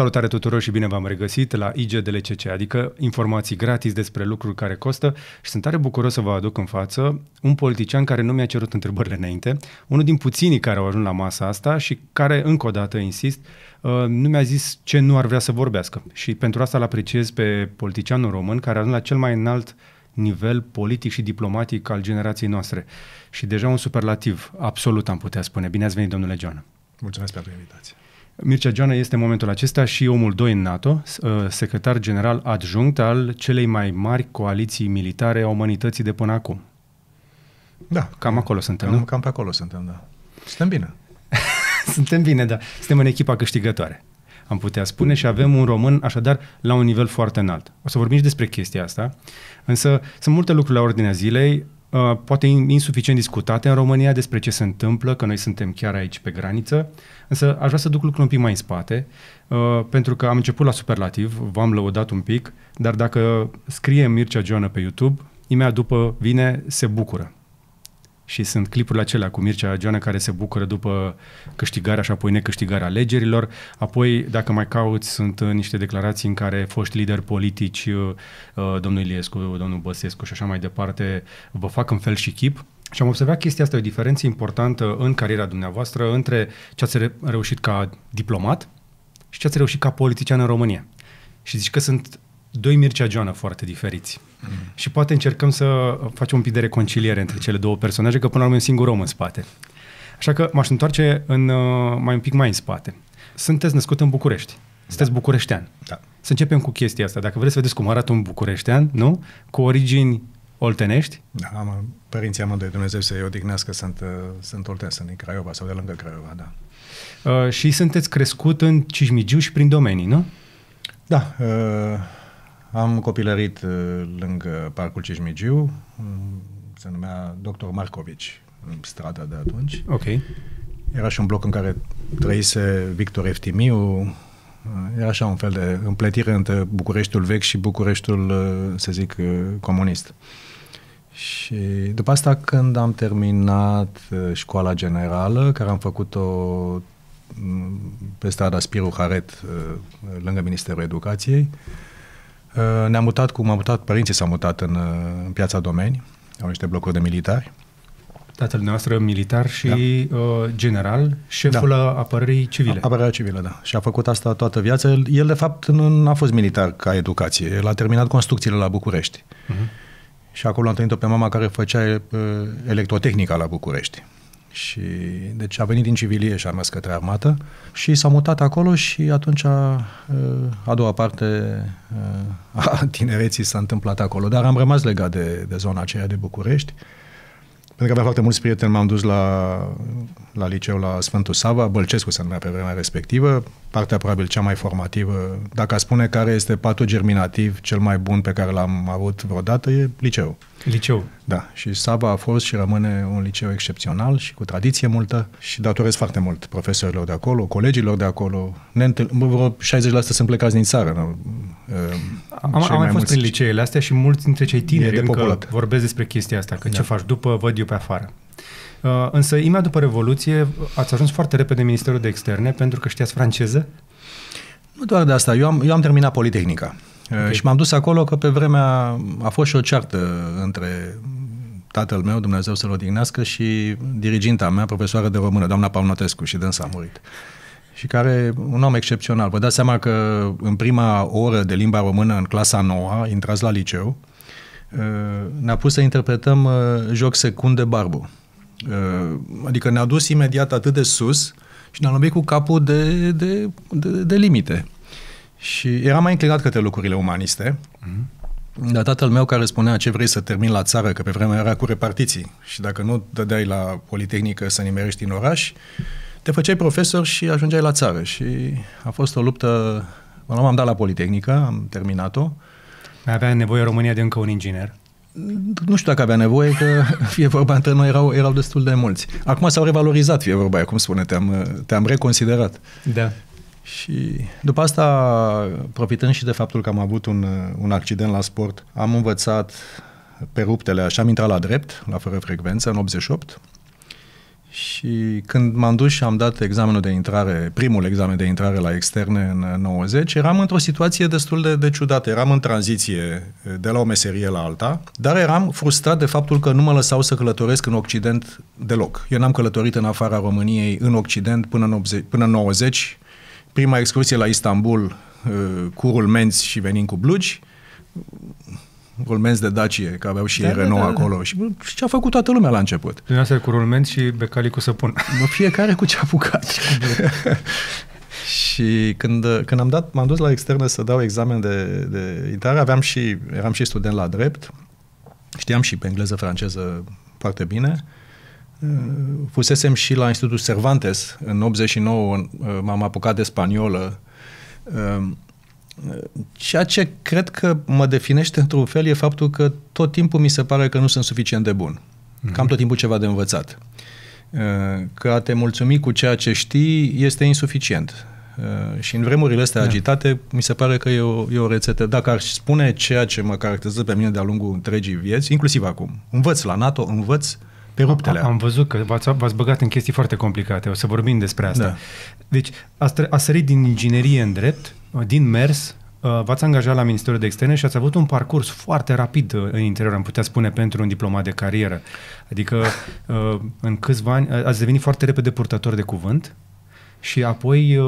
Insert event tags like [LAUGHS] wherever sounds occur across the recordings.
Salutare tuturor și bine v-am regăsit la IGDLCC, adică informații gratis despre lucruri care costă și sunt tare bucuros să vă aduc în față un politician care nu mi-a cerut întrebările înainte, unul din puținii care au ajuns la masa asta și care, încă o dată, insist, uh, nu mi-a zis ce nu ar vrea să vorbească. Și pentru asta îl apreciez pe politicianul român care a ajuns la cel mai înalt nivel politic și diplomatic al generației noastre. Și deja un superlativ, absolut am putea spune. Bine ați venit, domnule Joana. Mulțumesc pentru invitație. Mircea Joana este în momentul acesta și omul 2 în NATO, uh, secretar general adjunct al celei mai mari coaliții militare a umanității de până acum. Da. Cam acolo suntem, cam, nu? Cam pe acolo suntem, da. Suntem bine. [LAUGHS] suntem bine, da. Suntem în echipa câștigătoare, am putea spune, și avem un român, așadar, la un nivel foarte înalt. O să vorbim și despre chestia asta, însă sunt multe lucruri la ordinea zilei. Uh, poate insuficient discutate în România despre ce se întâmplă, că noi suntem chiar aici pe graniță, însă aș vrea să duc lucrul un pic mai în spate, uh, pentru că am început la superlativ, v-am lăudat un pic, dar dacă scrie Mircea Joana pe YouTube, imediat după vine Se Bucură și sunt clipurile acelea cu Mircea Joana care se bucură după câștigarea și apoi necâștigarea alegerilor. Apoi, dacă mai cauți, sunt uh, niște declarații în care foști lideri politici, uh, uh, domnul Iliescu, domnul Băsescu și așa mai departe, vă fac în fel și chip. Și am observat chestia asta, o diferență importantă în cariera dumneavoastră între ce ați reușit ca diplomat și ce ați reușit ca politician în România. Și zici că sunt doi Mircea Joana foarte diferiți. Mm. Și poate încercăm să facem un pic de reconciliere între cele două personaje, că până la urmă e un singur om în spate. Așa că m-aș întoarce în, uh, mai un pic mai în spate. Sunteți născut în București. Sunteți da. bucureștean. Da. Să începem cu chestia asta. Dacă vreți să vedeți cum arată un bucureștean, nu? Cu origini oltenești? Da, am, părinții amândoi, Dumnezeu să-i odihnească, sunt, uh, sunt olteni, sunt din Craiova sau de lângă Craiova, da. Uh, și sunteți crescut în Cismigiu și prin domenii, nu? Da, uh, am copilărit uh, lângă Parcul Cismigiu, mm, se numea Dr. Marcovici, în strada de atunci. Ok. Era și un bloc în care trăise Victor Eftimiu, uh, era așa un fel de împletire între Bucureștiul vechi și Bucureștiul, uh, să zic, comunist. Și după asta, când am terminat școala generală, care am făcut-o mm, pe strada Spiru Haret, lângă Ministerul Educației, Uh, ne-am mutat cum am mutat, părinții s-au mutat în, uh, în piața domeni, au niște blocuri de militari. Tatăl noastră militar și da. uh, general, șeful da. apărării civile. Apărarea civilă, da. Și a făcut asta toată viața. El, de fapt, nu a fost militar ca educație. El a terminat construcțiile la București. Uh-huh. Și acolo am întâlnit-o pe mama care făcea uh, electrotehnica la București. Și, deci a venit din civilie și a mers către armată și s-a mutat acolo și atunci a, uh, a doua parte uh, a tinereții s-a întâmplat acolo. Dar am rămas legat de, de zona aceea de București pentru că aveam foarte mulți prieteni, m-am dus la, la liceu la Sfântul Sava, Bălcescu se numea pe vremea respectivă, partea probabil cea mai formativă. Dacă a spune care este patul germinativ cel mai bun pe care l-am avut vreodată, e liceu. Liceu. Da, și Saba a fost și rămâne un liceu excepțional și cu tradiție multă și datorez foarte mult profesorilor de acolo, colegilor de acolo. Ne întâl- vreo 60% sunt plecați din țară. Nu? Ehm, am, am mai, mai fost în liceele astea și mulți dintre cei tineri încă vorbesc despre chestia asta, că da. ce faci după, văd eu pe afară. Uh, însă, imediat după Revoluție, ați ajuns foarte repede în Ministerul de Externe pentru că știați franceză? Nu doar de asta. Eu am, eu am terminat Politehnica. Okay. Uh, și m-am dus acolo că pe vremea a fost și o ceartă între tatăl meu, Dumnezeu să-l odihnească, și diriginta mea, profesoară de română, doamna Paunotescu, și dânsa a murit. Și care, un om excepțional. Vă dați seama că în prima oră de limba română, în clasa noua, intrați la liceu, uh, ne-a pus să interpretăm uh, joc secund de barbu. Adică ne-a dus imediat atât de sus și ne-a lovit cu capul de, de, de, de limite. Și era mai înclinat către lucrurile umaniste. Mm-hmm. Dar tatăl meu care spunea ce vrei să termin la țară, că pe vremea era cu repartiții și dacă nu dădeai la Politehnică să nimerești în oraș, te făceai profesor și ajungeai la țară. Și a fost o luptă, până am dat la Politehnică, am terminat-o. Mai avea nevoie România de încă un inginer? Nu știu dacă avea nevoie, că [LAUGHS] fie vorba între noi erau, erau destul de mulți. Acum s-au revalorizat, fie vorba aia, cum spune, te-am, te-am reconsiderat. Da. Și după asta, profitând și de faptul că am avut un, un accident la sport, am învățat pe ruptele, așa am intrat la drept, la fără frecvență, în 88. Și când m-am dus și am dat examenul de intrare, primul examen de intrare la externe în 90, eram într-o situație destul de, de ciudată. Eram în tranziție de la o meserie la alta, dar eram frustrat de faptul că nu mă lăsau să călătoresc în Occident deloc. Eu n-am călătorit în afara României, în Occident, până în 80, până în 90 prima excursie la Istanbul uh, cu rulmenți și venind cu blugi, rulmenți de Dacie, că aveau și da, da, Renault da, da, acolo. Și ce a făcut toată lumea la început? Dumneavoastră cu rulmenți și becalii cu săpun. Mă, fiecare cu ce a bucat. [LAUGHS] și când, când am dat, m-am dus la externe să dau examen de, de intrare, aveam și, eram și student la drept, știam și pe engleză, franceză foarte bine, uh, Fusesem și la Institutul Cervantes, în 89 uh, m-am apucat de spaniolă, um, ceea ce cred că mă definește într-un fel e faptul că tot timpul mi se pare că nu sunt suficient de bun. Mm-hmm. Cam tot timpul ceva de învățat. Uh, că a te mulțumi cu ceea ce știi este insuficient. Uh, și în vremurile astea da. mi se pare că e o, e o rețetă. Dacă aș spune ceea ce mă caracterizează pe mine de-a lungul întregii vieți, inclusiv acum, învăț la NATO, învăț pe ruptele. Am văzut că v-ați, v-ați băgat în chestii foarte complicate, o să vorbim despre asta. Da. Deci a, a sărit din inginerie în drept, din mers, uh, v-ați angajat la Ministerul de Externe și ați avut un parcurs foarte rapid uh, în interior, am putea spune, pentru un diplomat de carieră. Adică uh, în câțiva ani ați devenit foarte repede purtător de cuvânt, și apoi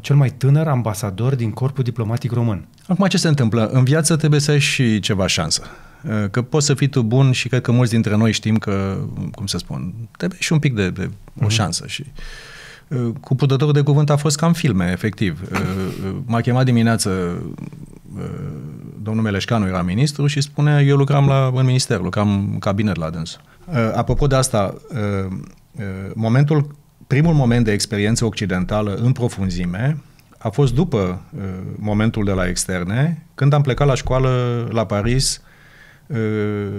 cel mai tânăr ambasador din corpul diplomatic român. Acum ce se întâmplă? În viață trebuie să ai și ceva șansă. Eh, că poți să fii tu bun și cred că mulți dintre noi știm că, cum să spun, trebuie și un pic de, de o mhm. șansă și eh, cu purtătorul de cuvânt a fost cam filme, efectiv. Eh, m-a chemat dimineață domnul Meleșcanu era ministru și spunea eu lucram la, în minister, lucram în cabinet la dânsul. Apropo de asta, momentul, primul moment de experiență occidentală în profunzime a fost după momentul de la externe, când am plecat la școală la Paris Uh,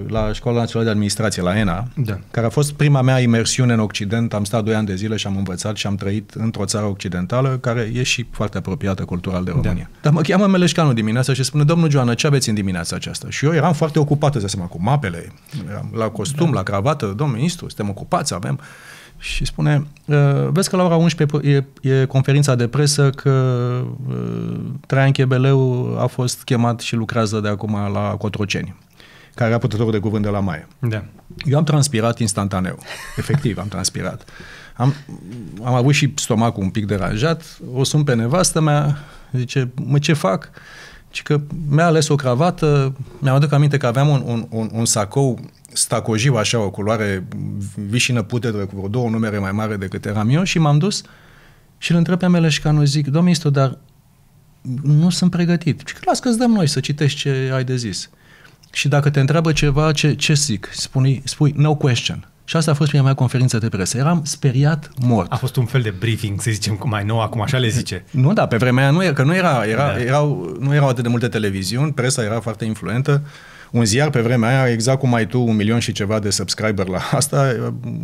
la Școala Națională de Administrație, la ENA, da. care a fost prima mea imersiune în Occident. Am stat 2 ani de zile și am învățat și am trăit într-o țară occidentală care e și foarte apropiată cultural de da. România. Da. Dar mă cheamă Meleșcanu dimineața și spune, domnul Joana, ce aveți în dimineața aceasta? Și eu eram foarte ocupat, să seama, cu mapele, eram la costum, da. la cravată, domnul ministru, suntem ocupați, avem... Și spune, uh, vezi că la ora 11 e, e conferința de presă că uh, Traian Chebeleu a fost chemat și lucrează de acum la Cotroceni care era purtătorul de cuvânt de la Maia. Da. Eu am transpirat instantaneu. Efectiv, am transpirat. Am, am avut și stomacul un pic deranjat. O sun pe nevastă mea, zice, mă, ce fac? Și că mi-a ales o cravată, mi-am aduc aminte că aveam un, un, un, un sacou stacojiu, așa, o culoare vișină putedră, cu vreo două numere mai mare decât eram eu și m-am dus și îl întreb pe Meleșcanu, zic, domnul dar nu sunt pregătit. Și că las că-ți dăm noi să citești ce ai de zis și dacă te întreabă ceva, ce, ce zic? Spui, spui no question. Și asta a fost prima mea conferință de presă. Eram speriat mort. A fost un fel de briefing, să zicem, mai nou, acum așa le zice. [LAUGHS] Nu, da, pe vremea aia nu, că nu, era, era, da. erau, nu erau atât de multe televiziuni, presa era foarte influentă. Uh, un ziar pe vremea aia, exact cum ai tu, un milion și ceva de subscriber la asta,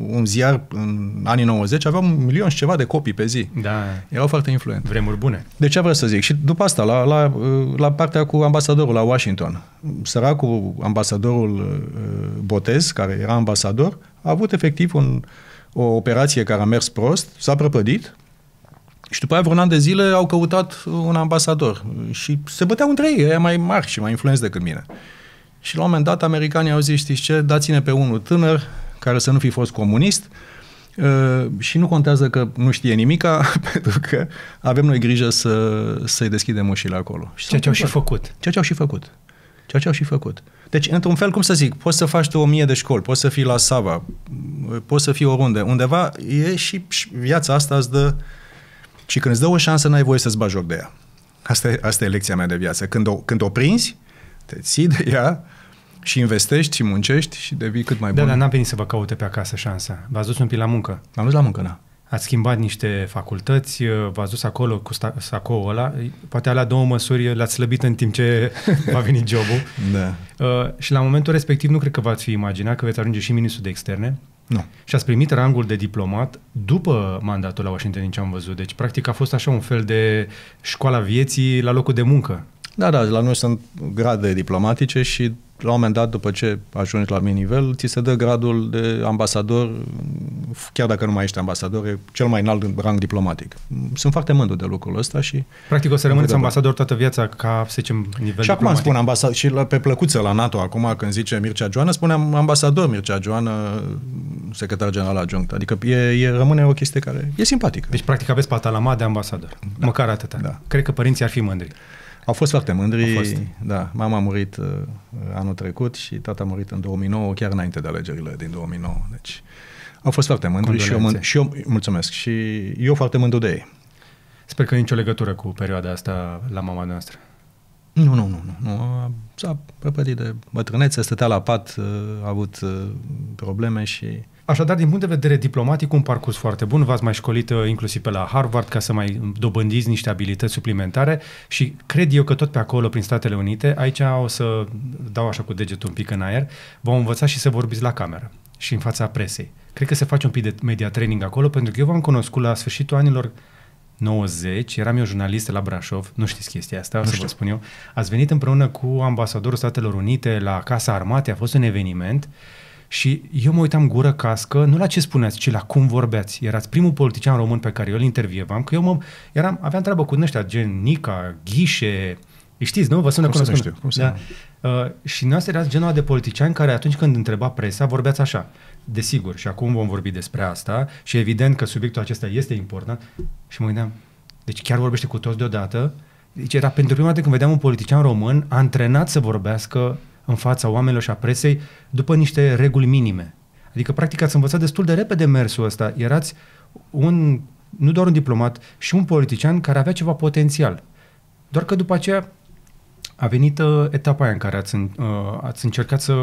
un ziar în anii 90 avea un milion și ceva de copii pe zi. Da. Erau foarte influente. Vremuri bune. De ce vreau să zic? Și după asta, la, la, la partea cu ambasadorul la Washington, săracul ambasadorul uh, Botez, care era ambasador, a avut efectiv un, o operație care a mers prost, s-a prăpădit, și după aia, vreun an de zile, au căutat un ambasador. Și se băteau între ei, ei mai mari și mai influenți decât mine. Și la un moment dat americanii au zis, știți ce, dați-ne pe unul tânăr care să nu fi fost comunist uh, și nu contează că nu știe nimica, [LAUGHS] pentru că avem noi grijă să, să-i deschidem ușile acolo. Și Ceea ce au și făcut. Ceea ce au și făcut. Ceea ce au și făcut. Deci, într-un fel, cum să zic, poți să faci tu o mie de școli, poți să fii la Sava, poți să fii oriunde. Undeva e și, și viața asta îți dă... Și când îți dă o șansă, n-ai voie să-ți bagi joc de ea. Asta e, asta e lecția mea de viață. Când o, când o prinzi, te ții de ea și investești și muncești și devii cât mai da, bun. Da, dar n-am venit să vă caute pe acasă șansa. V-ați dus un pic la muncă. Am dus la muncă, da. Ați schimbat niște facultăți, v-ați dus acolo cu sacoul ăla, poate alea două măsuri l-ați slăbit în timp ce [LAUGHS] va veni jobul. Da. Uh, și la momentul respectiv nu cred că v-ați fi imaginat că veți ajunge și ministrul de externe. Nu. Și ați primit rangul de diplomat după mandatul la Washington, din ce am văzut. Deci, practic, a fost așa un fel de școala vieții la locul de muncă. Da, da, la noi sunt grade diplomatice și la un moment dat, după ce ajungi la nivel, ți se dă gradul de ambasador, chiar dacă nu mai ești ambasador, e cel mai înalt rang diplomatic. Sunt foarte mândru de lucrul ăsta și... Practic o să rămâneți ambasador toată viața ca, să zicem, nivel Și diplomatic. acum spun ambasador, și la, pe plăcuță la NATO, acum când zice Mircea Joană, spuneam ambasador Mircea Joană, secretar general adjunct. Adică e, e, rămâne o chestie care e simpatică. Deci, practic, aveți patalama de ambasador. Da. Măcar atâta. Da. Cred că părinții ar fi mândri. Au fost foarte mândri. Fost. Da, mama a murit uh, anul trecut și tata a murit în 2009, chiar înainte de alegerile din 2009. Deci au fost foarte mândri și eu, mân- și eu, mulțumesc, și eu foarte mândru de ei. Sper că nicio legătură cu perioada asta la mama noastră. Nu, nu, nu. nu. S-a prăpădit de bătrânețe, stătea la pat, uh, a avut uh, probleme și Așadar, din punct de vedere diplomatic, un parcurs foarte bun. V-ați mai școlit uh, inclusiv pe la Harvard ca să mai dobândiți niște abilități suplimentare și cred eu că tot pe acolo, prin Statele Unite, aici o să dau așa cu degetul un pic în aer, vă au învățat și să vorbiți la cameră și în fața presei. Cred că se face un pic de media training acolo, pentru că eu v-am cunoscut la sfârșitul anilor 90, eram eu jurnalist la Brașov, nu știți chestia asta, nu să știu. vă spun eu. Ați venit împreună cu ambasadorul Statelor Unite la Casa Armatei, a fost un eveniment și eu mă uitam gură cască, nu la ce spuneați, ci la cum vorbeați. Erați primul politician român pe care eu îl intervievam, că eu mă, eram, aveam treabă cu ăștia, gen Nica, Ghișe, știți, nu? Vă sună cum să Știu, cum da. Uh, și noastră erați genul de politician care atunci când întreba presa, vorbeați așa. Desigur, și acum vom vorbi despre asta și evident că subiectul acesta este important. Și mă gândeam, deci chiar vorbește cu toți deodată. Deci era pentru prima dată când vedeam un politician român antrenat să vorbească în fața oamenilor și a presei după niște reguli minime. Adică, practic, ați învățat destul de repede mersul ăsta. Erați un, nu doar un diplomat, și un politician care avea ceva potențial. Doar că după aceea a venit uh, etapa aia în care ați, uh, ați încercat să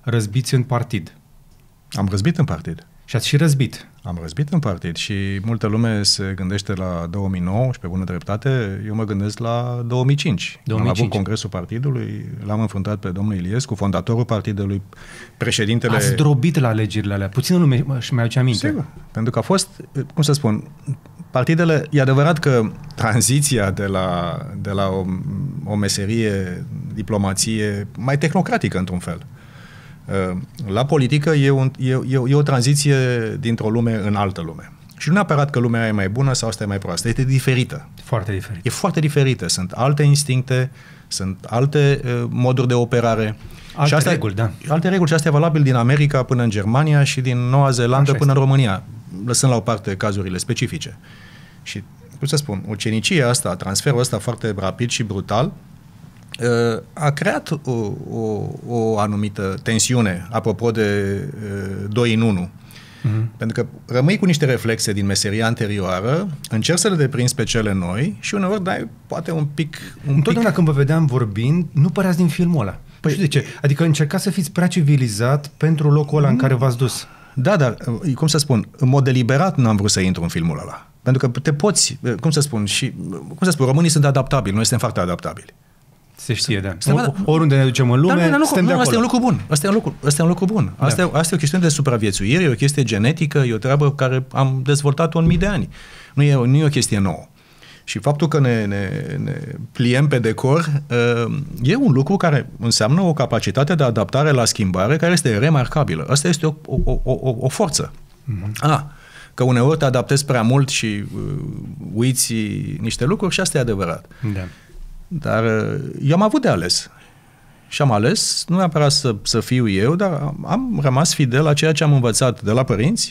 răzbiți în partid. Am răzbit în partid. Și ați și răzbit am răzbit în partid și multă lume se gândește la 2009 și pe bună dreptate, eu mă gândesc la 2005. 2005. Am avut congresul partidului, l-am înfruntat pe domnul Iliescu, fondatorul partidului, președintele... Ați drobit la alegerile alea, puțin nu și mai aduce aminte. Sigur, pentru că a fost, cum să spun, partidele, e adevărat că tranziția de la, de la o, o meserie, diplomație, mai tehnocratică într-un fel, uh, Ehm, la politică e, un, e, e, e o tranziție dintr-o lume în altă lume. Și nu neapărat că lumea e mai bună sau asta e mai proastă, este diferită. Foarte diferită. E foarte diferită. Sunt alte instincte, sunt alte uh, moduri de operare. Alte și astea, reguli, da. Alte reguli și asta e valabil din America până în Germania și din Noua Zeelandă Așa până este. în România, lăsând la o parte cazurile specifice. Și, cum să spun, ucenicia asta, transferul ăsta foarte rapid și brutal, Uh, a creat o, o, o anumită tensiune apropo de 2 uh, în 1. Mm-hmm. Pentru că rămâi cu niște reflexe din meseria anterioară, încerci să le deprinzi pe cele noi și uneori dai poate un pic... Un Întotdeauna pic... când vă vedeam vorbind, nu păreați din filmul ăla. Păi, știu de ce. Adică încercați să fiți prea civilizat pentru locul ăla în mm. care v-ați dus. Da, dar, cum să spun, în mod deliberat nu am vrut să intru în filmul ăla. Pentru că te poți, cum să spun, și, cum să spun, românii sunt adaptabili, noi suntem foarte adaptabili. Se știe, da. Suntem, oriunde ne ducem în da, lume, dar, nu, suntem nu, de acolo. Asta e un lucru bun. Da. Asta e un lucru, asta e un lucru bun. Asta, da. e, asta e o chestiune de supraviețuire, e o chestie genetică, e o treabă care am dezvoltat-o în mii de ani. Nu e, nu e o chestie nouă. Și faptul că ne, ne, ne pliem pe decor ă, e un lucru care înseamnă o capacitate de adaptare la schimbare care este remarcabilă. Asta este o, o, o, o forță. Mm-hmm. A, că uneori te adaptezi prea mult și ă, uiți niște lucruri și asta e adevărat. Da. Dar uh, eu am avut de ales. Și am ales, nu neapărat să, să fiu eu, dar am rămas fidel la ceea ce am învățat de la părinți,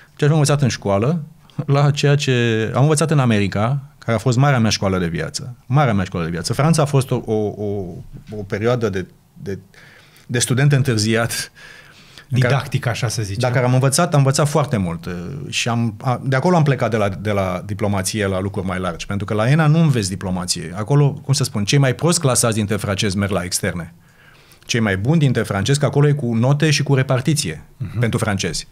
ceea ce am învățat în școală, la ceea ce am învățat în America, care a fost marea mea școală de viață. Marea mea școală de viață. Franța a fost o, o, o, o perioadă de, de, de student întârziat uh, didactic, așa să zicem. Dacă am învățat, am învățat foarte mult uh, și am, de acolo am plecat de la, de la diplomație la lucruri mai largi, pentru că la ENA nu înveți diplomație. Acolo, cum să spun, cei mai prost clasați dintre francezi merg la externe. Cei mai buni dintre francezi, acolo e cu note și cu repartiție uh-huh. pentru francezi.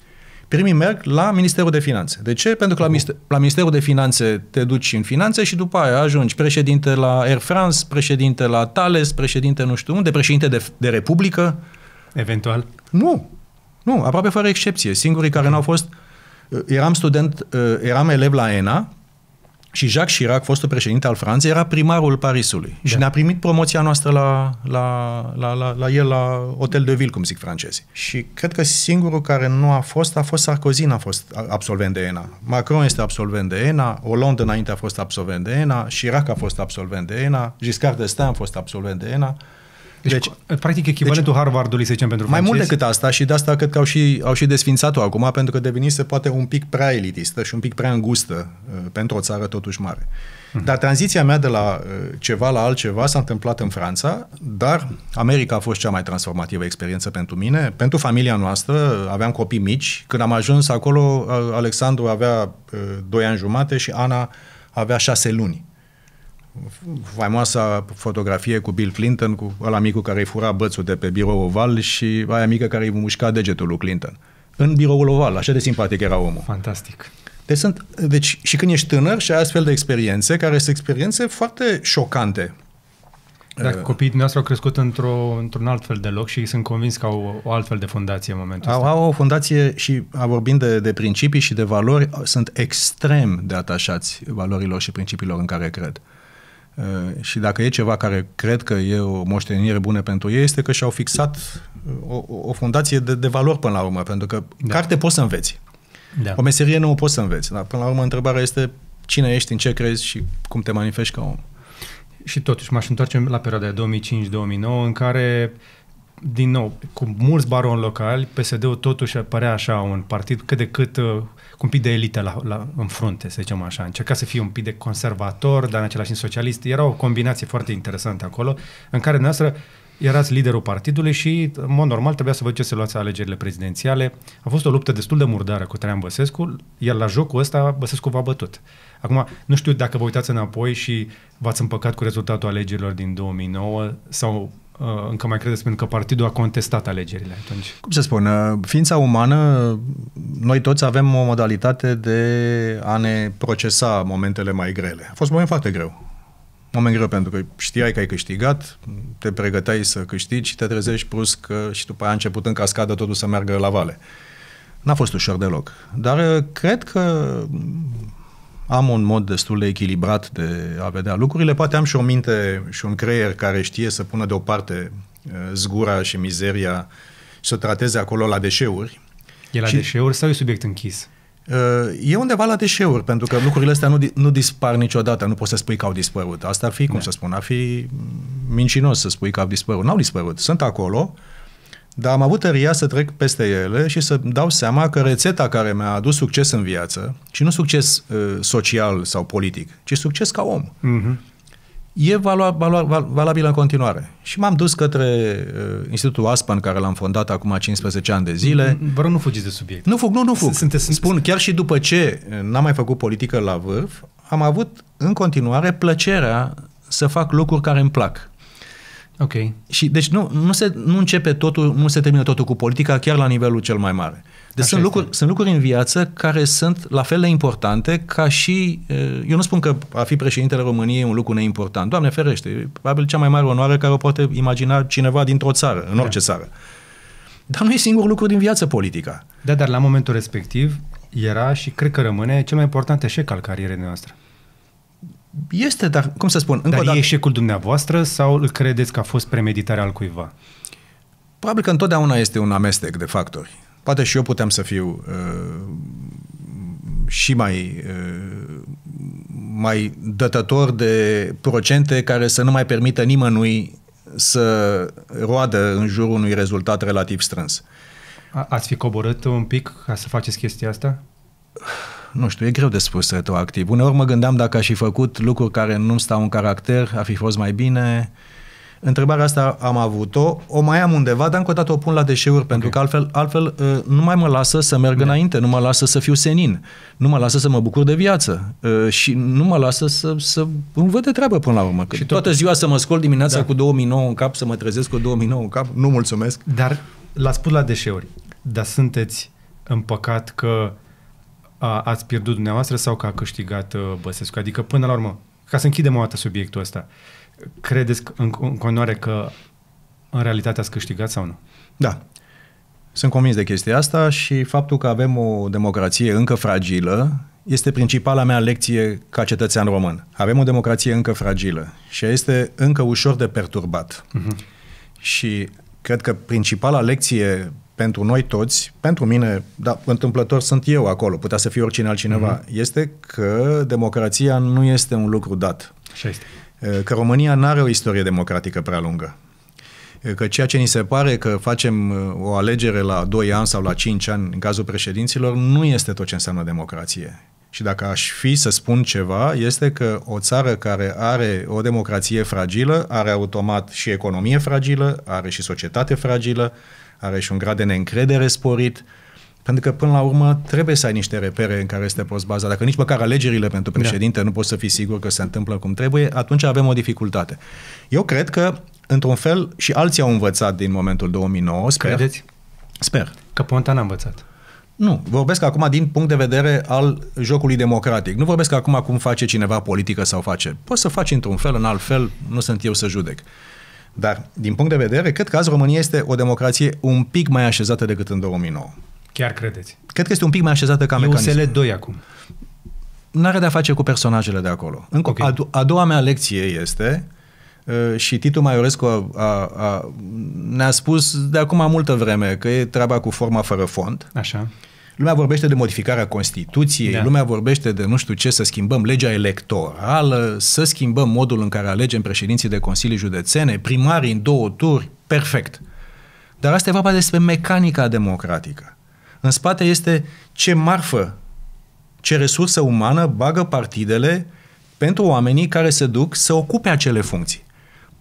Primii merg la Ministerul de Finanțe. De ce? Pentru că la, minister, la Ministerul de Finanțe te duci în finanțe și după aia ajungi președinte la Air France, președinte la Thales, președinte nu știu unde, președinte de, de Republică. Eventual. Nu. Nu, aproape fără excepție. Singurii care n-au fost... Uh, eram student, uh, eram elev la ENA și Jacques Chirac, fostul președinte al Franței, era primarul Parisului da. și ne-a primit promoția noastră la, la, la, la, la el, la Hotel de Ville, cum zic francezii. Și cred că singurul care nu a fost, a fost Sarkozy, a fost absolvent de ENA. Macron este absolvent de ENA, Hollande înainte a fost absolvent de ENA, Chirac a fost absolvent de ENA, Giscard d'Estaing a fost absolvent de ENA. Deci, deci practic, echivalentul deci, Harvardului, să zicem, pentru Mai francezi. mult decât asta și de asta cred că au și, au și desfințat-o acum, pentru că devenise poate un pic prea elitistă și un pic prea îngustă uh, pentru o țară totuși mare. Uh-huh. Dar tranziția mea de la uh, ceva la altceva s-a întâmplat în Franța, dar America a fost cea mai transformativă experiență pentru mine, pentru familia noastră, uh, aveam copii mici. Când am ajuns acolo, uh, Alexandru avea uh, 2 ani jumate și Ana avea 6 luni faimoasa fotografie cu Bill Clinton, cu ăla micu care îi fura bățul de pe birou oval și aia mică care îi mușca degetul lui Clinton. În biroul oval, așa de simpatic era omul. Fantastic. Deci, sunt, deci și când ești tânăr și ai astfel de experiențe, care sunt experiențe foarte șocante. Dacă uh, copiii dumneavoastră au crescut într-o, într-un alt fel de loc și sunt convins că au o altfel de fundație în momentul au, ăsta. Au o fundație și, vorbind de, de principii și de valori, sunt extrem de atașați valorilor și principiilor în care cred. Uh, Uh, și dacă e ceva care cred că e o moștenire bună pentru ei, este că și-au fixat uh, o, o fundație de, de valori până la urmă, pentru că da. carte poți să înveți. Da. O meserie nu o poți să înveți, dar până la urmă întrebarea este cine ești, în ce crezi și cum te manifesti ca om. Și totuși m-aș întoarce la perioada 2005-2009 în care din nou, cu mulți baroni locali, PSD-ul totuși părea așa un partid cât de cât uh, cu un pic de elită la, la, în frunte, să zicem așa. Încerca să fie un pic de conservator, dar în același timp socialist. Era o combinație foarte interesantă acolo, în care noastră erați liderul partidului și, în mod normal, trebuia să vă duceți să luați alegerile prezidențiale. A fost o luptă destul de murdară cu Traian Băsescu, iar la jocul ăsta Băsescu v-a bătut. Acum, nu știu dacă vă uitați înapoi și v-ați împăcat cu rezultatul alegerilor din 2009 sau Uh, încă mai credeți pentru că partidul a contestat alegerile atunci? Cum să spun, uh, ființa umană, noi toți avem o modalitate de a ne procesa momentele mai grele. A fost un moment foarte greu. Moment greu pentru că știai că ai câștigat, te pregăteai să câștigi și te trezești brusc că și după aia a început în cascadă totul să meargă la vale. N-a fost ușor deloc. Dar uh, cred că am un mod destul de echilibrat de a vedea lucrurile, poate am și o minte și un creier care știe să pună deoparte uh, zgura și mizeria și să trateze acolo la deșeuri. E la și... deșeuri sau e subiect închis? Uh, e undeva la deșeuri, pentru că lucrurile astea nu, nu dispar niciodată, nu poți să spui că au dispărut. Asta ar fi, cum da. să spun, ar fi mincinos să spui că au dispărut. N-au dispărut, sunt acolo, uh, dar am avut tăria să trec peste ele și să dau seama că rețeta care mi-a adus succes în viață, și nu succes uh, social sau politic, ci succes ca om, uh-huh. e valua, valua, valabilă în continuare. Și m-am dus către uh, Institutul Aspan, care l-am fondat acum 15 ani de zile. Mhm. rog, nu fugiți de subiect. Nu fug, nu, nu fug. Sunteți, Spun, chiar și după ce uh, n-am mai făcut politică la vârf, am avut în continuare plăcerea să fac lucruri care îmi plac. Ok. Și deci nu, nu, se, nu începe totul, nu se termină totul cu politica, chiar la nivelul cel mai mare. Deci sunt lucruri, sunt lucruri în viață care sunt la fel de importante ca și... Eh, eu nu spun că a fi președintele României e un lucru neimportant. Doamne ferește, e probabil cea mai mare onoare care o poate imagina cineva dintr-o țară, în da. orice da. țară. Dar nu e singurul lucru din viață politica. Da, dar la momentul respectiv era și cred că rămâne cel mai important eșec al carierei noastre. Este, dar cum să spun, încă dar o dată... e eșecul dumneavoastră sau îl credeți că a fost premeditarea al cuiva? Probabil că întotdeauna este un amestec de factori. Poate și eu puteam să fiu uh, și mai, uh, mai dătător de procente care să nu mai permită nimănui să roadă în jurul unui rezultat relativ strâns. A- ați fi coborât un pic ca să faceți chestia asta? nu știu, e greu de spus retroactiv. Uneori mă gândeam dacă aș fi făcut lucruri care nu stau în caracter, ar fi fost mai bine. Întrebarea asta am avut-o, o mai am undeva, dar încă o dată o pun la deșeuri, okay. pentru că altfel, altfel uh, nu mai mă lasă să merg Bine. înainte, nu mă lasă să fiu senin, nu mă lasă să mă bucur de viață uh, și nu mă lasă să, să îmi văd de treabă până la urmă. și tot... toată ziua să mă scol dimineața da. cu 2009 în cap, să mă trezesc cu 2009 în cap, nu mulțumesc. Dar l-ați pus la deșeuri, dar sunteți împăcat că a, ați pierdut dumneavoastră sau că a câștigat uh, Băsescu? Adică, până la urmă, ca să închidem o dată subiectul ăsta, credeți în, în conoare că în realitate ați câștigat sau nu? Da. Sunt convins de chestia asta și faptul că avem o democrație încă fragilă este principala mea lecție ca cetățean român. Avem o democrație încă fragilă și este încă ușor de perturbat. Uh-huh. Și cred că principala lecție pentru noi toți, pentru mine, dar întâmplător sunt eu acolo, putea să fie oricine altcineva, mm-hmm. este că democrația nu este un lucru dat. Așa este. Că România nu are o istorie democratică prea lungă. Că ceea ce ni se pare că facem o alegere la 2 ani sau la 5 ani în cazul președinților nu este tot ce înseamnă democrație. Și dacă aș fi să spun ceva, este că o țară care are o democrație fragilă are automat și economie fragilă, are și societate fragilă, are și un grad de neîncredere sporit, pentru că, până la urmă, trebuie să ai niște repere în care este poți baza. Dacă nici măcar alegerile pentru da. președinte da. nu poți să fii sigur că se întâmplă cum trebuie, atunci avem o dificultate. Eu cred că, într-un fel, și alții au învățat din momentul 2009. Sper. Credeți? Sper. Că Ponta n-a învățat. Nu, vorbesc acum din punct de vedere al jocului democratic. Nu vorbesc acum cum face cineva politică sau face. Poți să faci într-un fel, în alt fel, nu sunt eu să judec. Dar, din punct de vedere, cred că azi România este o democrație un pic mai așezată decât în 2009. Chiar credeți? Cred că este un pic mai așezată ca e mecanism. E USL2 acum. N-are de-a face cu personajele de acolo. Încă, okay. a, a doua mea lecție este uh, și Titu Maiorescu a, a, a, ne-a spus de acum multă vreme că e treaba cu forma fără fond. Așa. Uh, Lumea vorbește de modificarea Constituției, da. lumea vorbește de nu știu ce, să schimbăm legea electorală, să schimbăm modul în care alegem președinții de consilii județene, primarii în două turi, perfect. Dar asta e vorba despre mecanica democratică. În spate este ce marfă, ce resursă umană bagă partidele pentru oamenii care se duc să ocupe acele funcții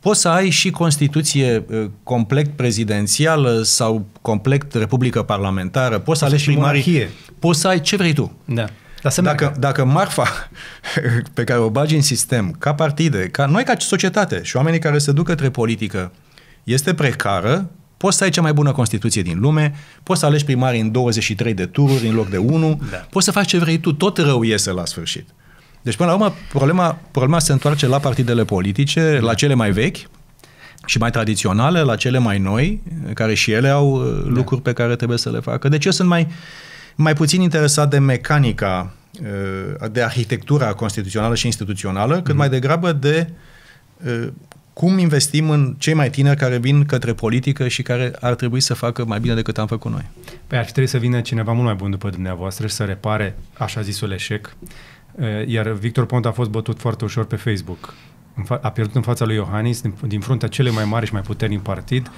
poți să ai și Constituție uh, complet prezidențială sau complet republică parlamentară, poți să alegi și monarhie. poți să ai ce vrei tu. Da. Dar dacă, dacă marfa [LAUGHS] pe care o bagi în sistem, ca partide, ca noi ca societate și oamenii care se duc către politică, este precară, poți să ai cea mai bună Constituție din lume, poți să alegi primarii în 23 de tururi în loc de 1, da. poți să faci ce vrei tu, tot rău iese la sfârșit. Deci, până la urmă, problema, problema se întoarce la partidele politice, la cele mai vechi, și mai tradiționale, la cele mai noi, care și ele au uh, da. lucruri pe care trebuie să le facă. Deci eu sunt mai, mai puțin interesat de mecanica, uh, de arhitectura constituțională și instituțională, cât mm-hmm. mai degrabă de uh, cum investim în cei mai tineri care vin către politică și care ar trebui să facă mai bine decât am făcut noi. Păi ar fi trebuit să vină cineva mult mai bun după dumneavoastră și să repare așa zisul eșec Eh, iar Victor Ponta a fost bătut foarte ușor pe Facebook. A pierdut în fața lui Iohannis, din, fruntea cele mai mari și mai puternic partid,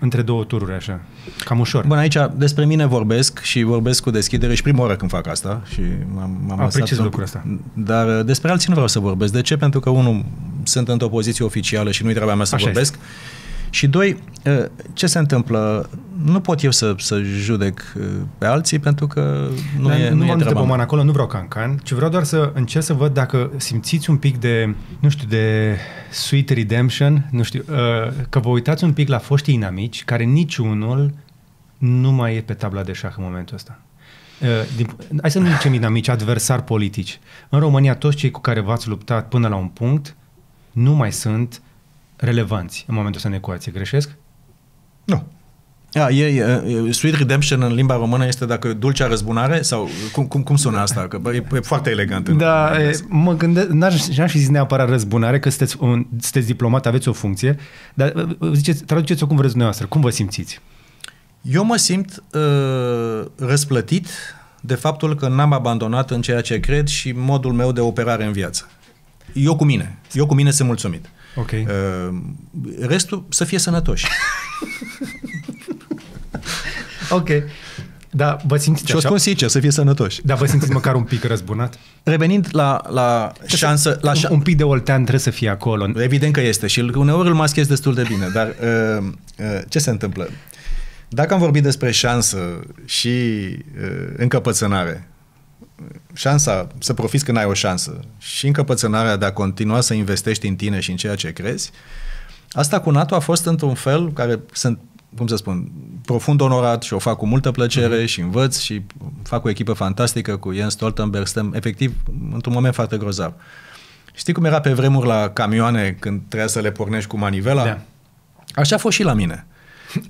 între două tururi, așa. Cam ușor. Bun, aici despre mine vorbesc și vorbesc cu deschidere și prima oară când fac asta și m-am, m-am Apreciez lăsat... lucrul ăsta. Dar eh, despre alții nu vreau să vorbesc. De ce? Pentru că, unul, sunt într-o poziție oficială și nu-i treaba mea să așa vorbesc. Este. Și doi, ă, ce se întâmplă? Nu pot eu să, să judec ă, pe alții pentru că nu La, e Nu, nu am treaba acolo, nu vreau cancan, ci vreau doar să încerc să văd dacă simțiți un pic de, nu știu, de sweet redemption, nu știu, ă, că vă uitați un pic la foștii inamici, care niciunul nu mai e pe tabla de șah în momentul ăsta. Din, hai să nu zicem inamici, adversari politici. În România toți cei cu care v-ați luptat până la un punct nu mai sunt relevanți în momentul ăsta în ecuație. Greșesc? Nu. A, e, e, Sweet Redemption în limba română este dacă dulcea răzbunare sau cum, cum, cum sună asta? Că bă, e, e foarte elegant. Da, e, mă gândesc, n-aș, n-aș fi zis neapărat răzbunare, că sunteți, un, sunteți diplomat, aveți o funcție, dar uh, uh, ziceți, traduceți-o cum vreți dumneavoastră, cum vă simțiți? Eu mă simt uh, răsplătit de faptul că n-am abandonat în ceea ce cred și modul meu de operare în viață. Eu cu mine, eu cu mine sunt mulțumit. Ok. Uh, restul să fie sănătoși. [LAUGHS] ok. Da, vă simțiți Și o spun sincer, să fie sănătoși. Da, vă simțiți măcar un pic răzbunat? Revenind la, la șansă... La șa- un, un pic de oltean trebuie să fie acolo. Evident că este și uneori îl maschez destul de bine, dar uh, uh, ce se întâmplă? Dacă am vorbit despre șansă și uh, încăpățânare, șansa să profiți când ai o șansă și încăpățânarea de a continua să investești în tine și în ceea ce crezi, asta cu NATO a fost într-un fel care sunt cum să spun, profund onorat și o fac cu multă plăcere mm-hmm. și învăț și fac o echipă fantastică cu Jens Stoltenberg, stăm efectiv într-un moment foarte grozav. Știi cum era pe vremuri la camioane când trebuia să le pornești cu manivela? Da. Așa a fost și la mine.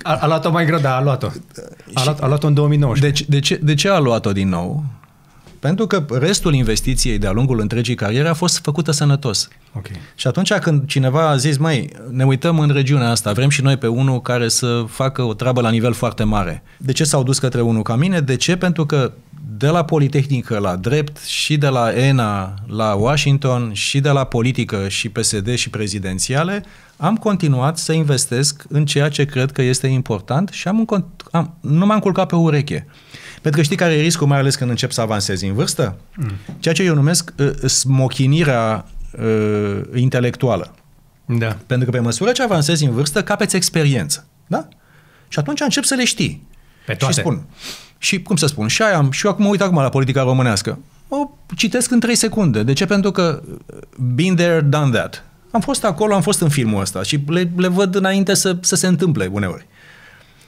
A, a luat-o mai greu, da, a luat-o. A, luat, a luat-o în 2019. Deci, de, ce, de ce a luat-o din nou? Pentru că restul investiției de-a lungul întregii cariere a fost făcută sănătos. Okay. Și atunci când cineva a zis, mai ne uităm în regiunea asta, vrem și noi pe unul care să facă o treabă la nivel foarte mare. De ce s-au dus către unul ca mine? De ce? Pentru că de la Politehnică la drept și de la ENA la Washington și de la politică și PSD și prezidențiale, am continuat să investesc în ceea ce cred că este important și am, am nu m-am culcat pe ureche. Pentru că știi care e riscul, mai ales când încep să avansezi în vârstă? Mm. Ceea ce eu numesc uh, smochinirea uh, intelectuală. Da. Pentru că pe măsură ce avansezi în vârstă, capeți experiență. Da? Și atunci încep să le știi. Pe toate. Și spun. Și cum să spun, și aia am, și eu acum mă uit acum la politica românească. O citesc în 3 secunde. De ce? Pentru că uh, been there, done that. Am fost acolo, am fost în filmul ăsta și le, le văd înainte să, să se întâmple uneori.